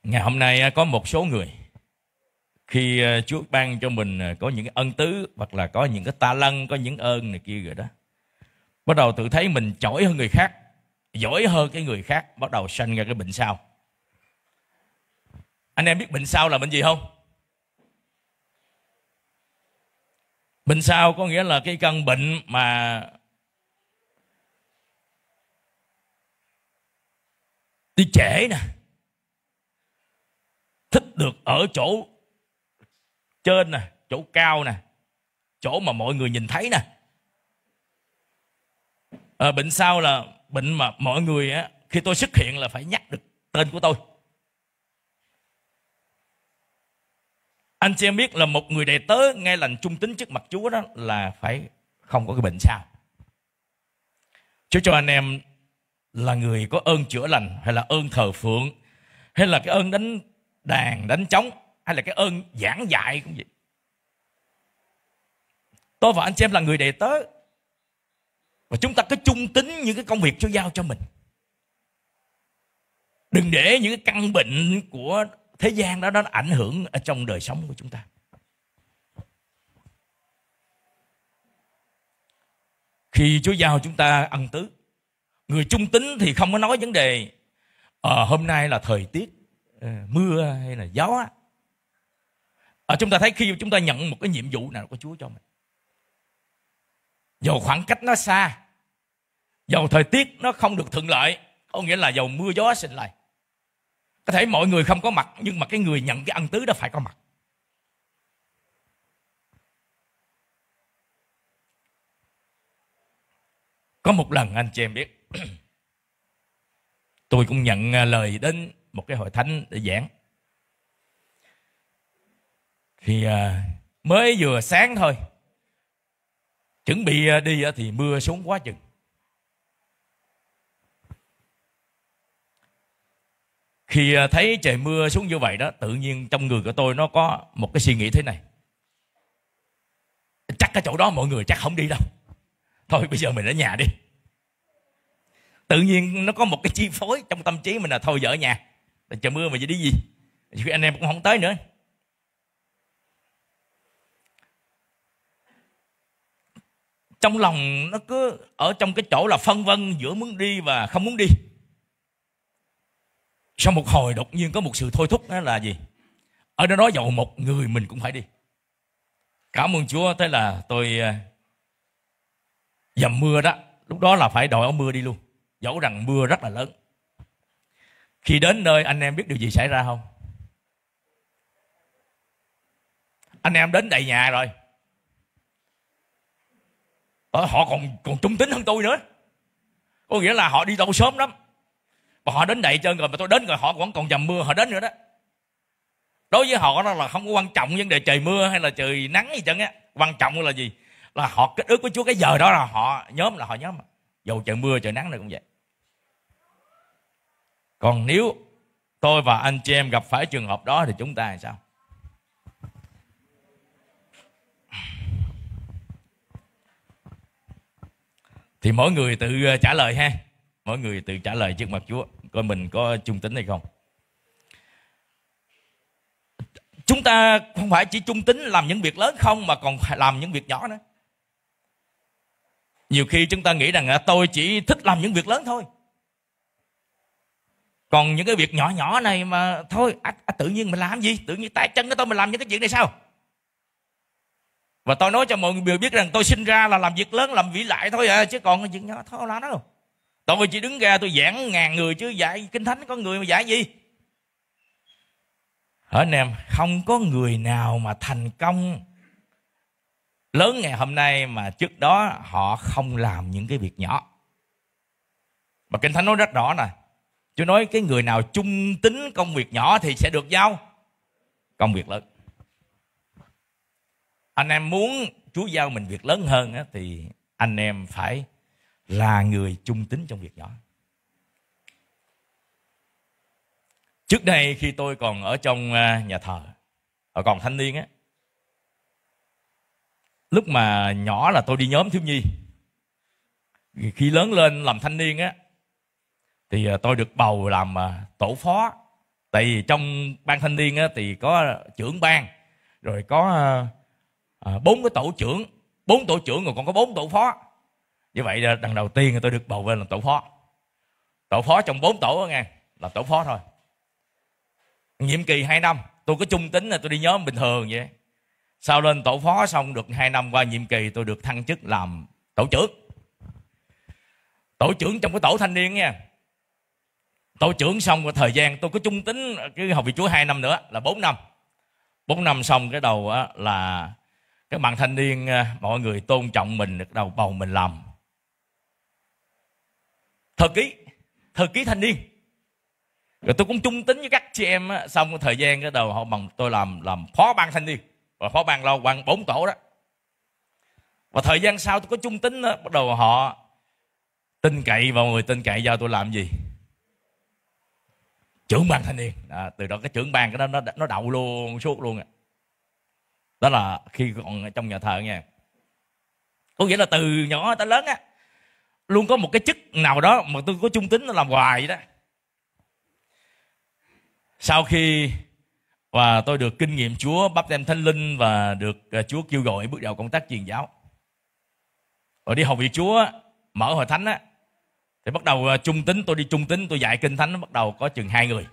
ngày hôm nay à, có một số người khi à, Chúa ban cho mình à, có những cái ân tứ hoặc là có những cái ta lân có những ơn này kia rồi đó bắt đầu tự thấy mình giỏi hơn người khác giỏi hơn cái người khác bắt đầu sanh ra cái bệnh sao anh em biết bệnh sao là bệnh gì không bệnh sao có nghĩa là cái căn bệnh mà đi trễ nè thích được ở chỗ trên nè chỗ cao nè chỗ mà mọi người nhìn thấy nè à, bệnh sau là bệnh mà mọi người á, khi tôi xuất hiện là phải nhắc được tên của tôi anh chị em biết là một người đệ tớ nghe lành trung tính trước mặt chúa đó là phải không có cái bệnh sao chúa cho anh em là người có ơn chữa lành hay là ơn thờ phượng hay là cái ơn đánh đàn đánh trống hay là cái ơn giảng dạy cũng vậy tôi và anh chị em là người đệ tớ và chúng ta cứ trung tính những cái công việc Chúa giao cho mình đừng để những cái căn bệnh của thế gian đó nó ảnh hưởng ở trong đời sống của chúng ta khi Chúa giao chúng ta ăn tứ người trung tính thì không có nói vấn đề à, hôm nay là thời tiết Ờ, mưa hay là gió ở ờ, chúng ta thấy khi chúng ta nhận một cái nhiệm vụ nào của chúa cho mình dầu khoảng cách nó xa dầu thời tiết nó không được thuận lợi có nghĩa là dầu mưa gió sinh lại có thể mọi người không có mặt nhưng mà cái người nhận cái ân tứ đó phải có mặt có một lần anh chị em biết tôi cũng nhận à, lời đến một cái hội thánh để giảng thì à, mới vừa sáng thôi chuẩn bị à, đi thì mưa xuống quá chừng khi à, thấy trời mưa xuống như vậy đó tự nhiên trong người của tôi nó có một cái suy nghĩ thế này chắc cái chỗ đó mọi người chắc không đi đâu thôi bây giờ mình ở nhà đi tự nhiên nó có một cái chi phối trong tâm trí mình là thôi giờ nhà là trời mưa mà vậy đi gì chứ anh em cũng không tới nữa trong lòng nó cứ ở trong cái chỗ là phân vân giữa muốn đi và không muốn đi sau một hồi đột nhiên có một sự thôi thúc đó là gì ở đó nói dầu một người mình cũng phải đi cảm ơn chúa thế là tôi à, dầm mưa đó lúc đó là phải đội áo mưa đi luôn dẫu rằng mưa rất là lớn khi đến nơi anh em biết điều gì xảy ra không? Anh em đến đầy nhà rồi. Ở ờ, họ còn còn trung tính hơn tôi nữa. Có nghĩa là họ đi đâu sớm lắm. Mà họ đến đầy chân rồi mà tôi đến rồi họ vẫn còn dầm mưa họ đến nữa đó. Đối với họ đó là không có quan trọng vấn đề trời mưa hay là trời nắng gì chẳng á. Quan trọng là gì? Là họ kết ước với Chúa cái giờ đó là họ nhóm là họ nhóm. Dù trời mưa trời nắng này cũng vậy còn nếu tôi và anh chị em gặp phải trường hợp đó thì chúng ta làm sao thì mỗi người tự ờ, trả lời ha mỗi người tự trả lời trước mặt chúa coi mình có trung tính hay không chúng ta không phải chỉ trung tính làm những việc lớn không mà còn làm những việc nhỏ nữa nhiều khi chúng ta nghĩ rằng tôi chỉ thích làm những việc lớn thôi còn những cái việc nhỏ nhỏ này mà thôi à, à, tự nhiên mình làm gì tự nhiên tay chân của tôi mình làm những cái chuyện này sao và tôi nói cho mọi người biết rằng tôi sinh ra là làm việc lớn làm vĩ đại thôi à chứ còn chuyện nhỏ thôi là đâu tôi chỉ đứng ra tôi giảng ngàn người chứ giải kinh thánh có người mà giải gì ở anh em không có người nào mà thành công lớn ngày hôm nay mà trước đó họ không làm những cái việc nhỏ mà kinh thánh nói rất rõ này Chúa nói cái người nào trung tính công việc nhỏ thì sẽ được giao công việc lớn. Anh em muốn Chúa giao mình việc lớn hơn á, thì anh em phải là người trung tính trong việc nhỏ. Trước đây khi tôi còn ở trong à, nhà thờ, ở còn thanh niên á, lúc mà nhỏ là tôi đi nhóm thiếu nhi. Khi lớn lên làm thanh niên á, thì à, tôi được bầu làm à, tổ phó tại vì trong ban thanh niên á, thì có trưởng ban rồi có à, bốn cái tổ trưởng bốn tổ trưởng rồi còn có bốn tổ phó như vậy lần đầu tiên tôi được bầu lên làm tổ phó tổ phó trong bốn tổ nghe là tổ phó thôi nhiệm kỳ 2 năm tôi có trung tính là tôi đi nhóm bình thường vậy sau lên tổ phó xong được 2 năm qua nhiệm kỳ tôi được thăng chức làm tổ trưởng tổ trưởng trong cái tổ thanh niên nha tổ trưởng xong cái thời gian tôi có trung tính cái học vị chúa 2 năm nữa là 4 năm 4 năm xong cái đầu á, là cái bạn thanh niên à, mọi người tôn trọng mình được đầu bầu mình làm thư ký thư ký thanh niên rồi tôi cũng trung tính với các chị em á, xong cái thời gian cái đầu họ bằng tôi làm làm phó ban thanh niên và phó ban lo quan bốn tổ đó và thời gian sau tôi có trung tính đó, bắt đầu họ tin cậy vào người tin cậy giao tôi làm gì trưởng ban thanh niên à, từ đó cái trưởng ban cái đó nó nó đậu luôn suốt luôn à. đó là khi còn trong nhà thờ nha có nghĩa là từ nhỏ tới lớn á luôn có một cái chức nào đó mà tôi có trung tính nó làm hoài vậy đó sau khi và tôi được kinh nghiệm Chúa bắp tem thánh linh và được à, Chúa kêu gọi bước vào công tác truyền giáo rồi đi học việc Chúa mở hội thánh á thì bắt đầu ờ, trung tính tôi đi trung tính tôi dạy kinh thánh bắt đầu có chừng hai người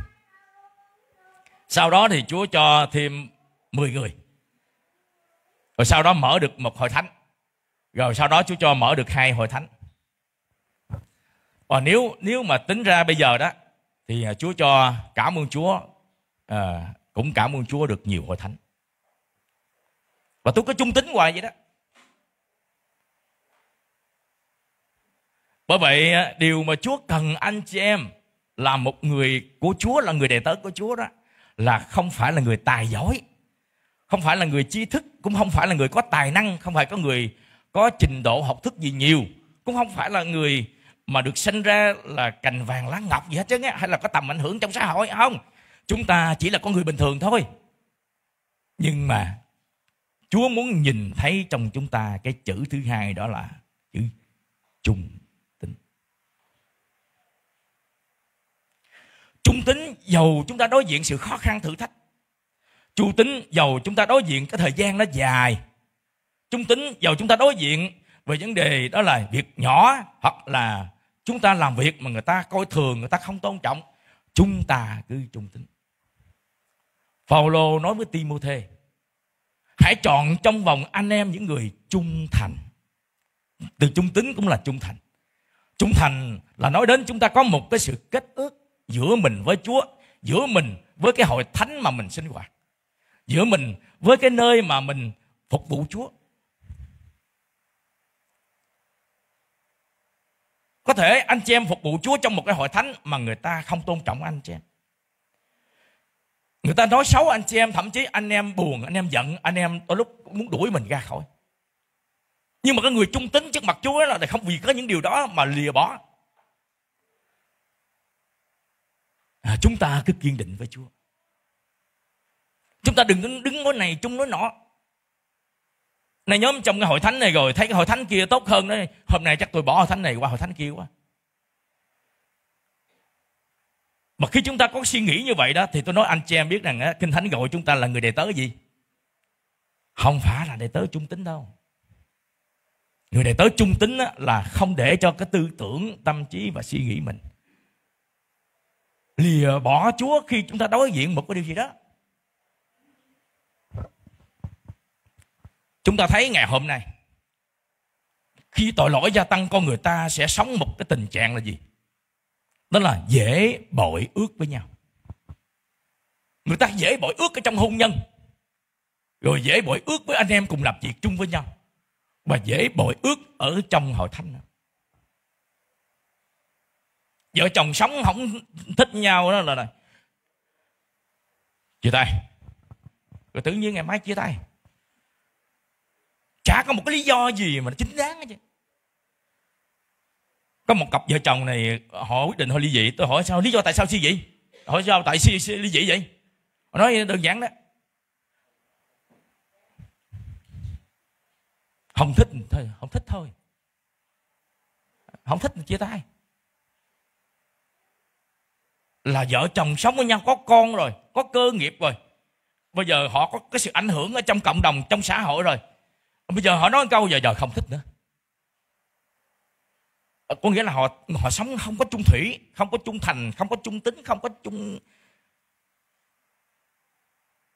sau đó thì chúa cho thêm 10 người rồi sau đó mở được một hội thánh rồi sau đó chúa cho mở được hai hội thánh và nếu nếu mà tính ra bây giờ đó thì ờ, chúa cho cảm ơn chúa à, cũng cảm ơn chúa được nhiều hội thánh và tôi có trung tính hoài vậy đó Bởi vậy điều mà Chúa cần anh chị em là một người của Chúa, là người đệ tớ của Chúa đó là không phải là người tài giỏi, không phải là người tri thức, cũng không phải là người có tài năng, không phải có người có trình độ học thức gì nhiều, cũng không phải là người mà được sinh ra là cành vàng lá ngọc gì hết chứ nghe hay là có tầm ảnh hưởng trong xã hội không chúng ta chỉ là con người bình thường thôi nhưng mà chúa muốn nhìn thấy trong chúng ta cái chữ thứ hai đó là chữ trung trung tính dầu chúng ta đối diện sự khó khăn thử thách chu tính dầu chúng ta đối diện cái thời gian nó dài trung tính dầu chúng ta đối diện về vấn đề đó là việc nhỏ hoặc là chúng ta làm việc mà người ta coi thường người ta không tôn trọng chúng ta cứ trung tính Phaolô nói với Timôthê hãy chọn trong vòng anh em những người trung thành từ trung tính cũng là trung thành trung thành là nói đến chúng ta có một cái sự kết ước giữa mình với Chúa, giữa mình với cái hội thánh mà mình sinh hoạt, giữa mình với cái nơi mà mình phục vụ Chúa. Có thể anh chị em phục vụ Chúa trong một cái hội thánh mà người ta không tôn trọng anh chị em. Người ta nói xấu anh chị em, thậm chí anh em buồn, anh em giận, anh em đôi lúc muốn đuổi mình ra khỏi. Nhưng mà cái người trung tính trước mặt Chúa là không vì có những điều đó mà lìa bỏ. à, chúng ta cứ kiên định với Chúa chúng ta đừng đứng nói này chung nói nọ này nhóm trong cái hội thánh này rồi thấy cái hội thánh kia tốt hơn đấy hôm nay chắc tôi bỏ hội thánh này qua hội thánh kia quá mà khi chúng ta có suy nghĩ như vậy đó thì tôi nói anh chị em biết rằng á, kinh thánh gọi chúng ta là người đệ tớ gì không phải là đệ tớ trung tính đâu người đệ tớ trung tính á, là không để cho cái tư tưởng tâm trí và suy nghĩ mình lìa bỏ Chúa khi chúng ta đối diện một cái điều gì đó. Chúng ta thấy ngày hôm nay khi tội lỗi gia tăng con người ta sẽ sống một cái tình trạng là gì? Đó là dễ bội ước với nhau. Người ta dễ bội ước ở trong hôn nhân. Rồi dễ bội ước với anh em cùng làm việc chung với nhau. Và dễ bội ước ở trong hội thánh. Nữa vợ chồng sống không thích nhau đó là, này chia tay rồi tự nhiên ngày mai chia tay chả có một cái lý do gì mà nó chính đáng chứ có một cặp vợ chồng này họ quyết định họ ly dị tôi hỏi sao lý do tại sao suy vậy hỏi sao tại si, si ly dị vậy họ nói đơn giản đó không thích thôi không thích thôi không thích chia tay là vợ chồng sống với nhau có con rồi có cơ nghiệp rồi bây giờ họ có cái sự ảnh hưởng ở trong cộng đồng trong xã hội rồi bây giờ họ nói câu giờ giờ không thích nữa có nghĩa là họ họ sống không có trung thủy không có trung thành không có trung tính không có trung.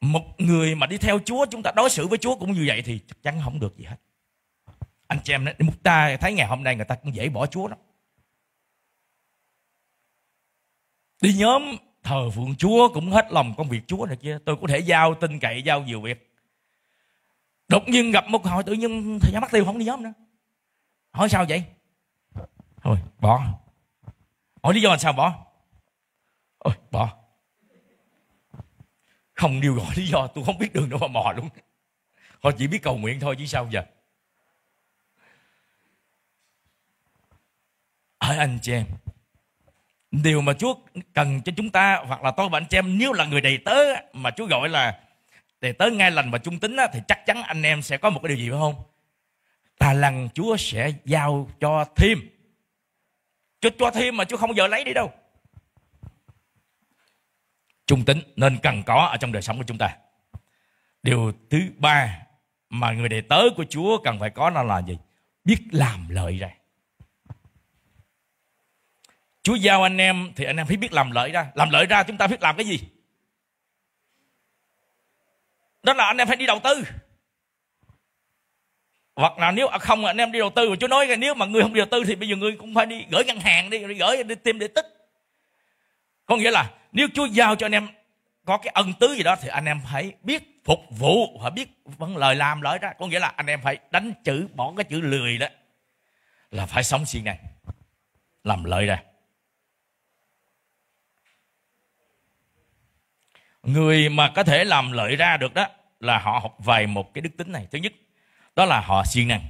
một người mà đi theo Chúa chúng ta đối xử với Chúa cũng như vậy thì chắc chắn không được gì hết anh chị em nói, ta thấy ngày hôm nay người ta cũng dễ bỏ Chúa lắm đi nhóm thờ phượng chúa cũng hết lòng công việc chúa này kia tôi có thể giao tin cậy giao nhiều việc đột nhiên gặp một hội tự nhiên thời gian mất tiêu không đi nhóm nữa hỏi sao vậy thôi bỏ hỏi lý do là sao bỏ ôi bỏ không điều gọi lý do tôi không biết đường đâu mà mò luôn họ chỉ biết cầu nguyện thôi chứ sao giờ ở anh chị em điều mà Chúa cần cho chúng ta hoặc là tôi và anh chị em nếu là người đầy tớ mà Chúa gọi là đầy tớ ngay lành và trung tính thì chắc chắn anh em sẽ có một cái điều gì phải không? Tài lần Chúa sẽ giao cho thêm. Chúa cho thêm mà Chúa không giờ lấy đi đâu. Trung tính nên cần có ở trong đời sống của chúng ta. Điều thứ ba mà người đầy tớ của Chúa cần phải có là là gì? Biết làm lợi ra Chúa giao anh em thì anh em phải biết làm lợi ra. Làm lợi ra chúng ta biết làm cái gì? Đó là anh em phải đi đầu tư. Hoặc là nếu không anh em đi đầu tư mà Chúa nói là nếu mà người không đi đầu tư thì bây giờ người cũng phải đi gửi ngân hàng đi, gửi đi tìm để tích. Có nghĩa là nếu Chúa giao cho anh em có cái ân tứ gì đó thì anh em phải biết phục vụ và biết vấn lời làm lợi ra. Có nghĩa là anh em phải đánh chữ bỏ cái chữ lười đó là phải sống siêng năng làm lợi ra người mà có thể làm lợi ra được đó là họ học vài một cái đức tính này thứ nhất đó là họ siêng năng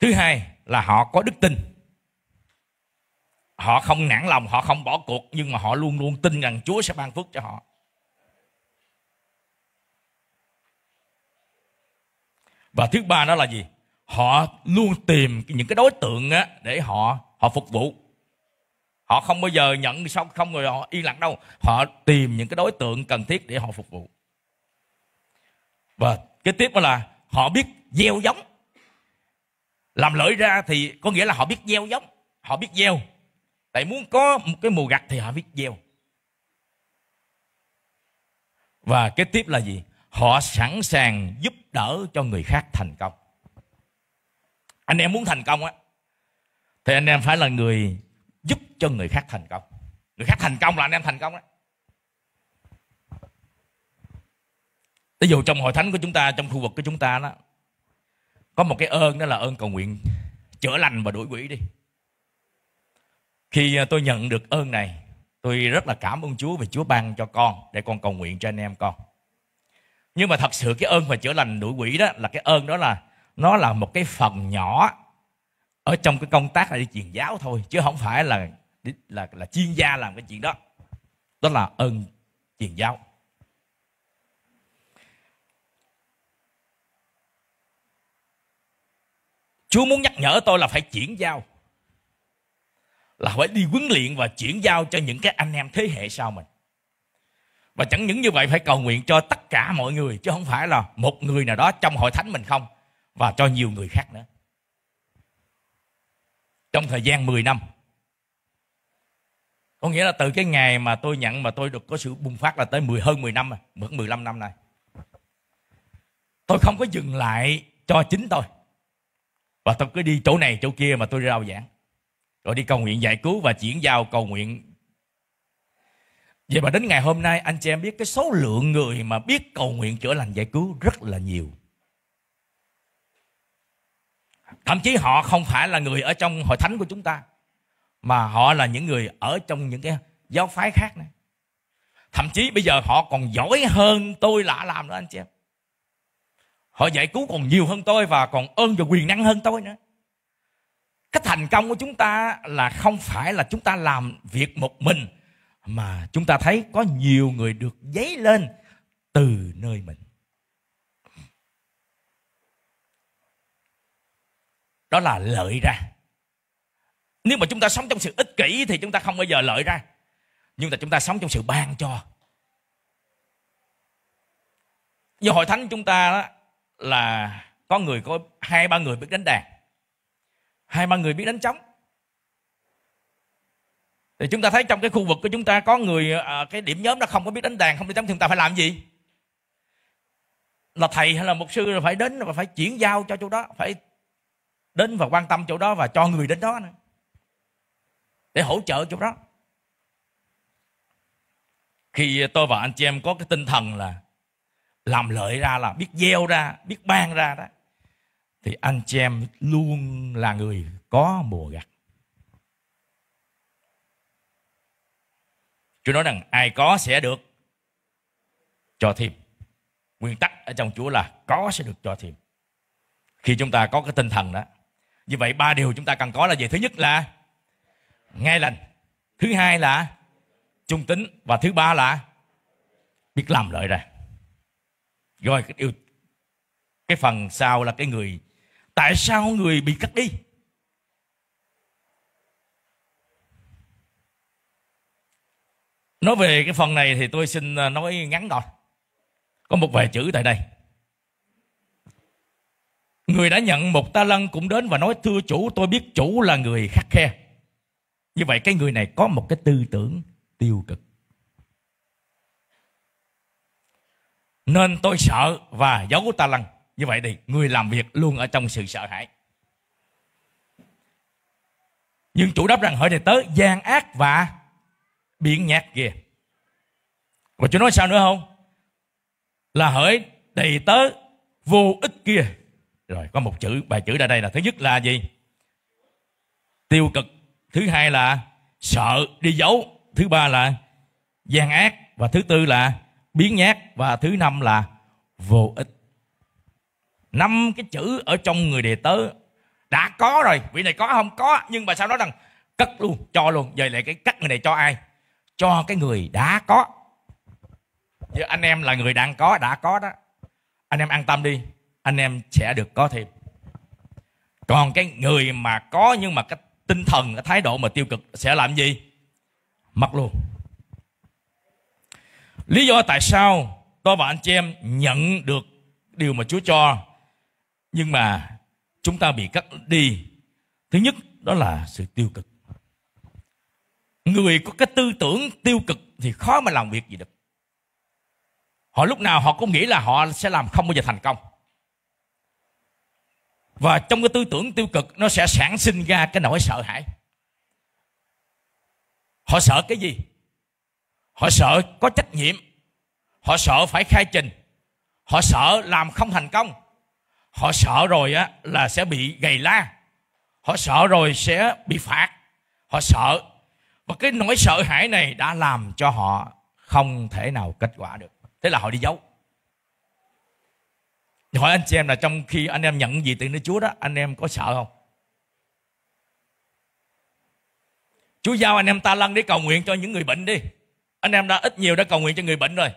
thứ hai là họ có đức tin họ không nản lòng họ không bỏ cuộc nhưng mà họ luôn luôn tin rằng chúa sẽ ban phước cho họ và thứ ba đó là gì họ luôn tìm những cái đối tượng để họ họ phục vụ họ không bao giờ nhận xong không rồi họ yên lặng đâu họ tìm những cái đối tượng cần thiết để họ phục vụ và kế tiếp là họ biết gieo giống làm lợi ra thì có nghĩa là họ biết gieo giống họ biết gieo tại muốn có một cái mùa gặt thì họ biết gieo và kế tiếp là gì họ sẵn sàng giúp đỡ cho người khác thành công anh em muốn thành công á thì anh em phải là người giúp cho người khác thành công người khác thành công là anh em thành công đó ví dụ trong hội thánh của chúng ta trong khu vực của chúng ta đó có một cái ơn đó là ơn cầu nguyện chữa lành và đuổi quỷ đi khi à, tôi nhận được ơn này tôi rất là cảm ơn chúa vì chúa ban cho con để con cầu nguyện cho anh em con nhưng mà thật sự cái ơn và chữa lành đuổi quỷ đó là cái ơn đó là nó là một cái phần nhỏ ở trong cái công tác là đi truyền giáo thôi chứ không phải là là là chuyên gia làm cái chuyện đó đó là ơn truyền giáo Chúa muốn nhắc nhở tôi là phải chuyển giao là phải đi huấn luyện và chuyển giao cho những cái anh em thế hệ sau mình và chẳng những như vậy phải cầu nguyện cho tất cả mọi người chứ không phải là một người nào đó trong hội thánh mình không và cho nhiều người khác nữa trong thời gian 10 năm có nghĩa là từ cái ngày mà tôi nhận mà tôi được có sự bùng phát là tới 10 hơn 10 năm rồi, 15 năm này. Tôi không có dừng lại cho chính tôi. Và tôi cứ đi chỗ này chỗ kia mà tôi rao giảng. Rồi đi cầu nguyện giải cứu và chuyển giao cầu nguyện. Vậy mà đến ngày hôm nay anh chị em biết cái số lượng người mà biết cầu nguyện chữa lành giải cứu rất là nhiều thậm chí họ không phải là người ở trong hội thánh của chúng ta mà họ là những người ở trong những cái giáo phái khác này thậm chí bây giờ họ còn giỏi hơn tôi lạ làm đó anh chị em họ giải cứu còn nhiều hơn tôi và còn ơn và quyền năng hơn tôi nữa cái thành công của chúng ta là không phải là chúng ta làm việc một mình mà chúng ta thấy có nhiều người được dấy lên từ nơi mình đó là lợi ra nếu mà chúng ta sống trong sự ích kỷ thì chúng ta không bao giờ lợi ra nhưng mà chúng ta sống trong sự ban cho như hội thánh chúng ta đó là có người có hai ba người biết đánh đàn hai ba người biết đánh trống thì chúng ta thấy trong cái khu vực của chúng ta có người à, cái điểm nhóm nó không có biết đánh đàn không biết đánh thì chúng ta phải làm gì là thầy hay là mục sư là phải đến và phải chuyển giao cho chỗ đó phải đến và quan tâm chỗ đó và cho người đến đó nữa để hỗ trợ chỗ đó khi tôi và anh chị em có cái tinh thần là làm lợi ra là biết gieo ra biết ban ra đó thì anh chị em luôn là người có mùa gặt Chúa nói rằng ai có sẽ được cho thêm. Nguyên tắc ở trong Chúa là có sẽ được cho thêm. Khi chúng ta có cái tinh thần đó vì vậy ba điều chúng ta cần có là gì? Thứ nhất là nghe lành. Thứ hai là trung tính. Và thứ ba là biết làm lợi ra. Rồi cái điều cái phần sau là cái người tại sao người bị cắt đi nói về cái phần này thì tôi xin ờ, nói ngắn gọn có một vài chữ tại đây Người đã nhận một ta lăng cũng đến và nói thưa chủ tôi biết chủ là người khắc khe. Như vậy cái người này có một cái tư tưởng tiêu cực. Nên tôi sợ và giấu ta lăng. Như vậy thì người làm việc luôn ở trong sự sợ hãi. Nhưng chủ đáp rằng hỏi này tớ gian ác và biển nhạc kìa. Và chú nói sao nữa không? Là hỏi đầy tớ vô ích kia rồi có một chữ bài chữ ra đây là thứ nhất là gì tiêu cực thứ hai là sợ đi giấu thứ ba là gian ác và thứ tư là biến nhát và thứ năm là vô ích năm cái chữ ở trong người đề tớ đã có rồi vị này có không có nhưng mà sao nói rằng cất luôn cho luôn về lại cái cắt người này cho ai cho cái người đã có chứ anh em là người đang có đã có đó anh em an tâm đi anh em sẽ được có thêm còn cái người mà có nhưng mà cái tinh thần cái thái độ mà tiêu cực sẽ làm gì mất luôn lý do tại sao tôi và anh chị em nhận được điều mà chúa cho nhưng mà chúng ta bị cắt đi thứ nhất đó là sự tiêu cực người có cái tư tưởng tiêu cực thì khó mà làm việc gì được họ lúc nào họ cũng nghĩ là họ sẽ làm không bao giờ thành công và trong cái tư tưởng tiêu cực nó sẽ sản sinh ra cái nỗi sợ hãi họ sợ cái gì họ sợ có trách nhiệm họ sợ phải khai trình họ sợ làm không thành công họ sợ rồi á là sẽ bị gầy la họ sợ rồi sẽ bị phạt họ sợ và cái nỗi sợ hãi này đã làm cho họ không thể nào kết quả được thế là họ đi giấu hỏi anh chị em là trong khi anh em nhận gì từ nơi Chúa đó anh em có sợ không Chúa giao anh em ta lăn đi cầu nguyện cho những người bệnh đi anh em đã ít nhiều đã cầu nguyện cho người bệnh rồi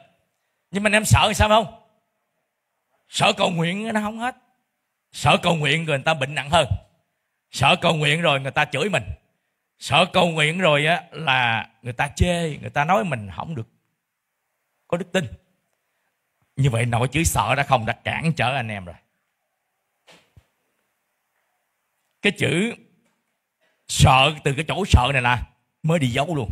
nhưng mà anh em sợ sao không sợ cầu nguyện nó không hết sợ cầu nguyện rồi người ta bệnh nặng hơn sợ cầu nguyện rồi người ta chửi mình sợ cầu nguyện rồi á là người ta chê người ta nói mình không được có đức tin như vậy nỗi chữ sợ đã không đã cản trở anh em rồi cái chữ sợ từ cái chỗ sợ này là mới đi giấu luôn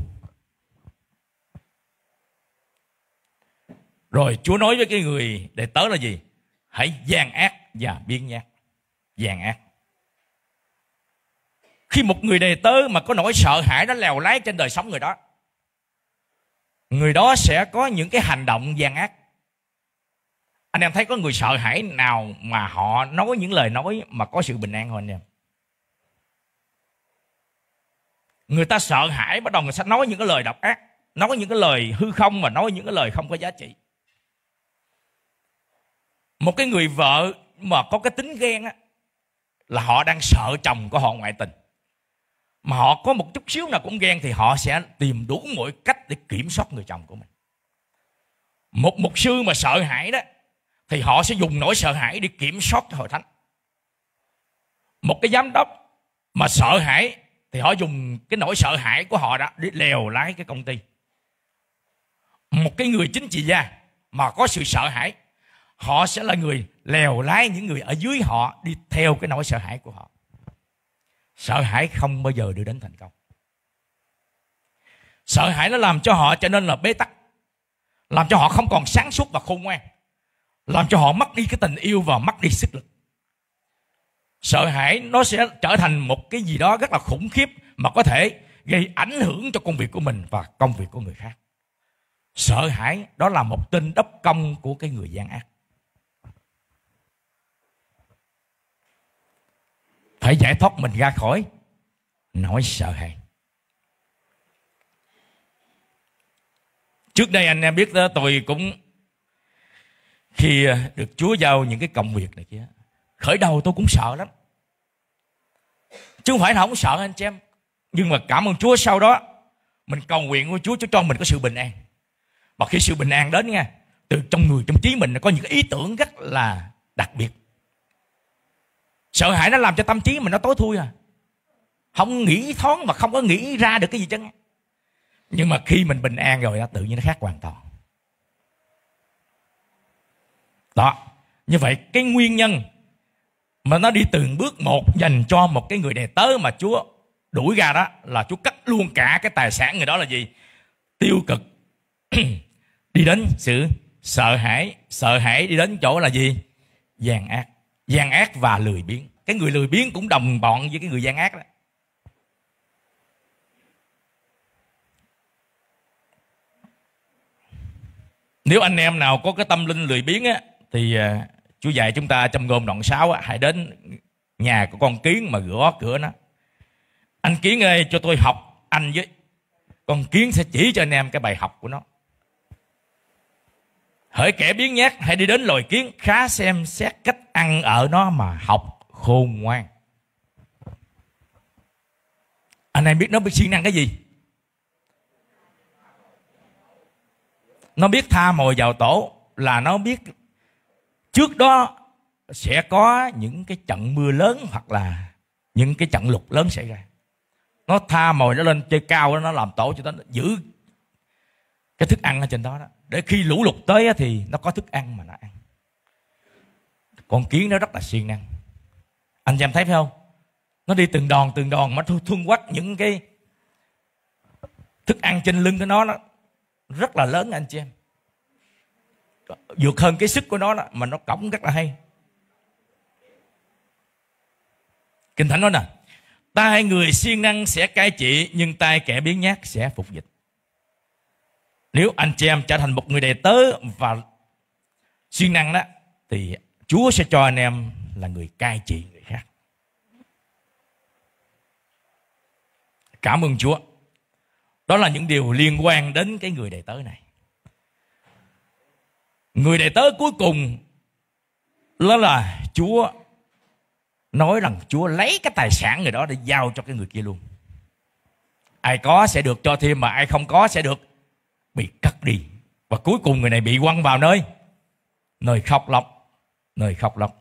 rồi chúa nói với cái người đệ tớ là gì hãy gian ác và biên nhát gian ác khi một người đề tớ mà có nỗi sợ hãi nó lèo lái trên đời sống người đó người đó sẽ có những cái hành động gian ác anh em thấy có người sợ hãi nào mà họ nói những lời nói mà có sự bình an không anh em người ta sợ hãi bắt đầu người sẽ nói những cái lời độc ác nói những cái lời hư không và nói những cái lời không có giá trị một cái người vợ mà có cái tính ghen á là họ đang sợ chồng của họ ngoại tình mà họ có một chút xíu nào cũng ghen thì họ sẽ tìm đủ mọi cách để kiểm soát người chồng của mình một mục sư mà sợ hãi đó thì họ sẽ dùng nỗi sợ hãi để kiểm soát cái hội thánh một cái giám đốc mà sợ hãi thì họ dùng cái nỗi sợ hãi của họ đó để lèo lái cái công ty một cái người chính trị gia mà có sự sợ hãi họ sẽ là người lèo lái những người ở dưới họ đi theo cái nỗi sợ hãi của họ sợ hãi không bao giờ đưa đến thành công sợ hãi nó làm cho họ trở nên là bế tắc làm cho họ không còn sáng suốt và khôn ngoan làm cho họ mất đi cái tình yêu và mất đi sức lực sợ hãi nó sẽ trở thành một cái gì đó rất là khủng khiếp mà có thể gây ảnh hưởng cho công việc của mình và công việc của người khác sợ hãi đó là một tên đốc công của cái người gian ác phải giải thoát mình ra khỏi nỗi sợ hãi trước đây anh em biết đó tôi cũng khi ờ, được Chúa giao những cái công việc này kia khởi đầu tôi cũng sợ lắm chứ không phải là không sợ anh chị em nhưng mà cảm ơn Chúa sau đó mình cầu nguyện của Chúa cho cho mình có sự bình an và khi sự bình an đến nha từ trong người trong trí mình có những ý tưởng rất là đặc biệt sợ hãi nó làm cho tâm trí mình nó tối thui à không nghĩ thoáng mà không có nghĩ ra được cái gì chứ nhưng mà khi mình bình an rồi tự nhiên nó khác hoàn toàn đó như vậy cái nguyên nhân mà nó đi từng bước một dành cho một cái người đầy tớ mà Chúa đuổi ra đó là Chúa cắt luôn cả cái tài sản người đó là gì? Tiêu cực. đi đến sự sợ hãi, sợ hãi đi đến chỗ là gì? Gian ác. Gian ác và lười biếng. Cái người lười biếng cũng đồng bọn với cái người gian ác đó. Nếu anh em nào có cái tâm linh lười biếng á thì à, Chúa dạy chúng ta trong ngôn đoạn 6 hãy đến nhà của con kiến mà gõ cửa nó. Anh kiến ơi cho tôi học anh với con kiến sẽ chỉ cho anh em cái bài học của nó. Hỡi kẻ biến nhát hãy đi đến loài kiến khá xem xét cách ăn ở nó mà học khôn ngoan. Anh em biết nó biết siêng năng cái gì? Nó biết tha mồi vào tổ là nó biết trước đó sẽ có những cái trận mưa lớn hoặc là những cái trận lụt lớn xảy ra nó tha mồi nó lên chơi cao nó làm tổ cho nó giữ cái thức ăn ở trên đó đó để khi lũ lụt tới thì nó có thức ăn mà nó ăn con kiến nó rất là siêng năng anh em thấy phải không nó đi từng đòn từng đòn mà thu quách những cái thức ăn trên lưng của nó nó rất là lớn anh chị em vượt hơn cái sức của nó đó, mà nó cõng rất là hay kinh thánh nói nè tay người siêng năng sẽ cai trị nhưng tay kẻ biến nhát sẽ phục dịch nếu anh chị em trở thành một người đầy tớ và siêng năng đó thì chúa sẽ cho anh em là người cai trị người khác cảm ơn chúa đó là những điều liên quan đến cái người đầy tớ này người đệ tớ cuối cùng đó là chúa nói rằng chúa lấy cái tài sản người đó để giao cho cái người kia luôn ai có sẽ được cho thêm mà ai không có sẽ được bị cắt đi và cuối cùng người này bị quăng vào nơi nơi khóc lóc nơi khóc lóc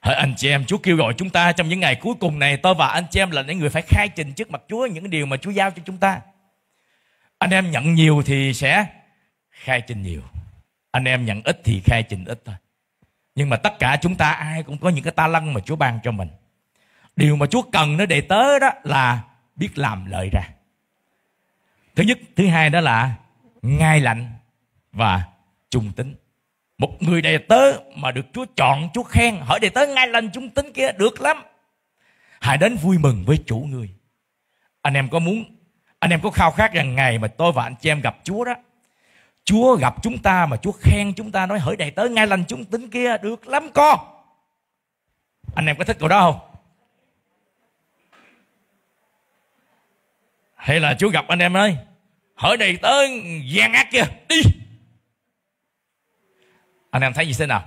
hỡi anh chị em chúa kêu gọi chúng ta trong những ngày cuối cùng này tôi và anh chị em là những người phải khai trình trước mặt chúa những điều mà chúa giao cho chúng ta anh em nhận nhiều thì sẽ khai trình nhiều anh em nhận ít thì khai trình ít thôi nhưng mà tất cả chúng ta ai cũng có những cái ta lăng mà chúa ban cho mình điều mà chúa cần nó để tới đó là biết làm lợi ra thứ nhất thứ hai đó là ngay lạnh và trung tính một người đầy tớ mà được chúa chọn chúa khen hỏi đầy tớ ngay lành trung tính kia được lắm hãy đến vui mừng với chủ người anh em có muốn anh em có khao khát rằng ngày mà tôi và anh chị em gặp chúa đó Chúa gặp chúng ta mà Chúa khen chúng ta nói hỡi đầy tới ngay lành chúng tính kia được lắm con. Anh em có thích câu đó không? Hay là Chúa gặp anh em ơi Hỡi đầy tới gian ác kia Đi Anh em thấy gì thế nào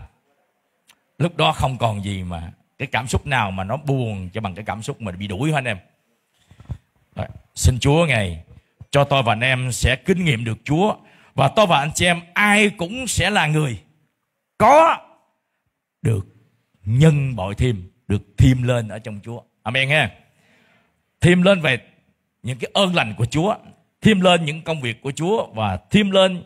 Lúc đó không còn gì mà Cái cảm xúc nào mà nó buồn Cho bằng cái cảm xúc mà bị đuổi hả anh em Rồi, Xin Chúa Ngài Cho tôi và anh em sẽ kinh nghiệm được Chúa và tôi và anh chị em ai cũng sẽ là người có được nhân bội thêm, được thêm lên ở trong Chúa. Amen nghe. Thêm lên về những cái ơn lành của Chúa, thêm lên những công việc của Chúa và thêm lên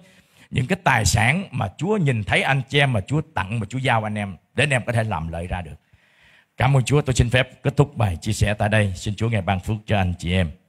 những cái tài sản mà Chúa nhìn thấy anh chị em mà Chúa tặng mà Chúa giao anh em để anh em có thể làm lợi ra được. Cảm ơn Chúa, tôi xin phép kết thúc bài chia sẻ tại đây. Xin Chúa ngài ban phước cho anh chị em.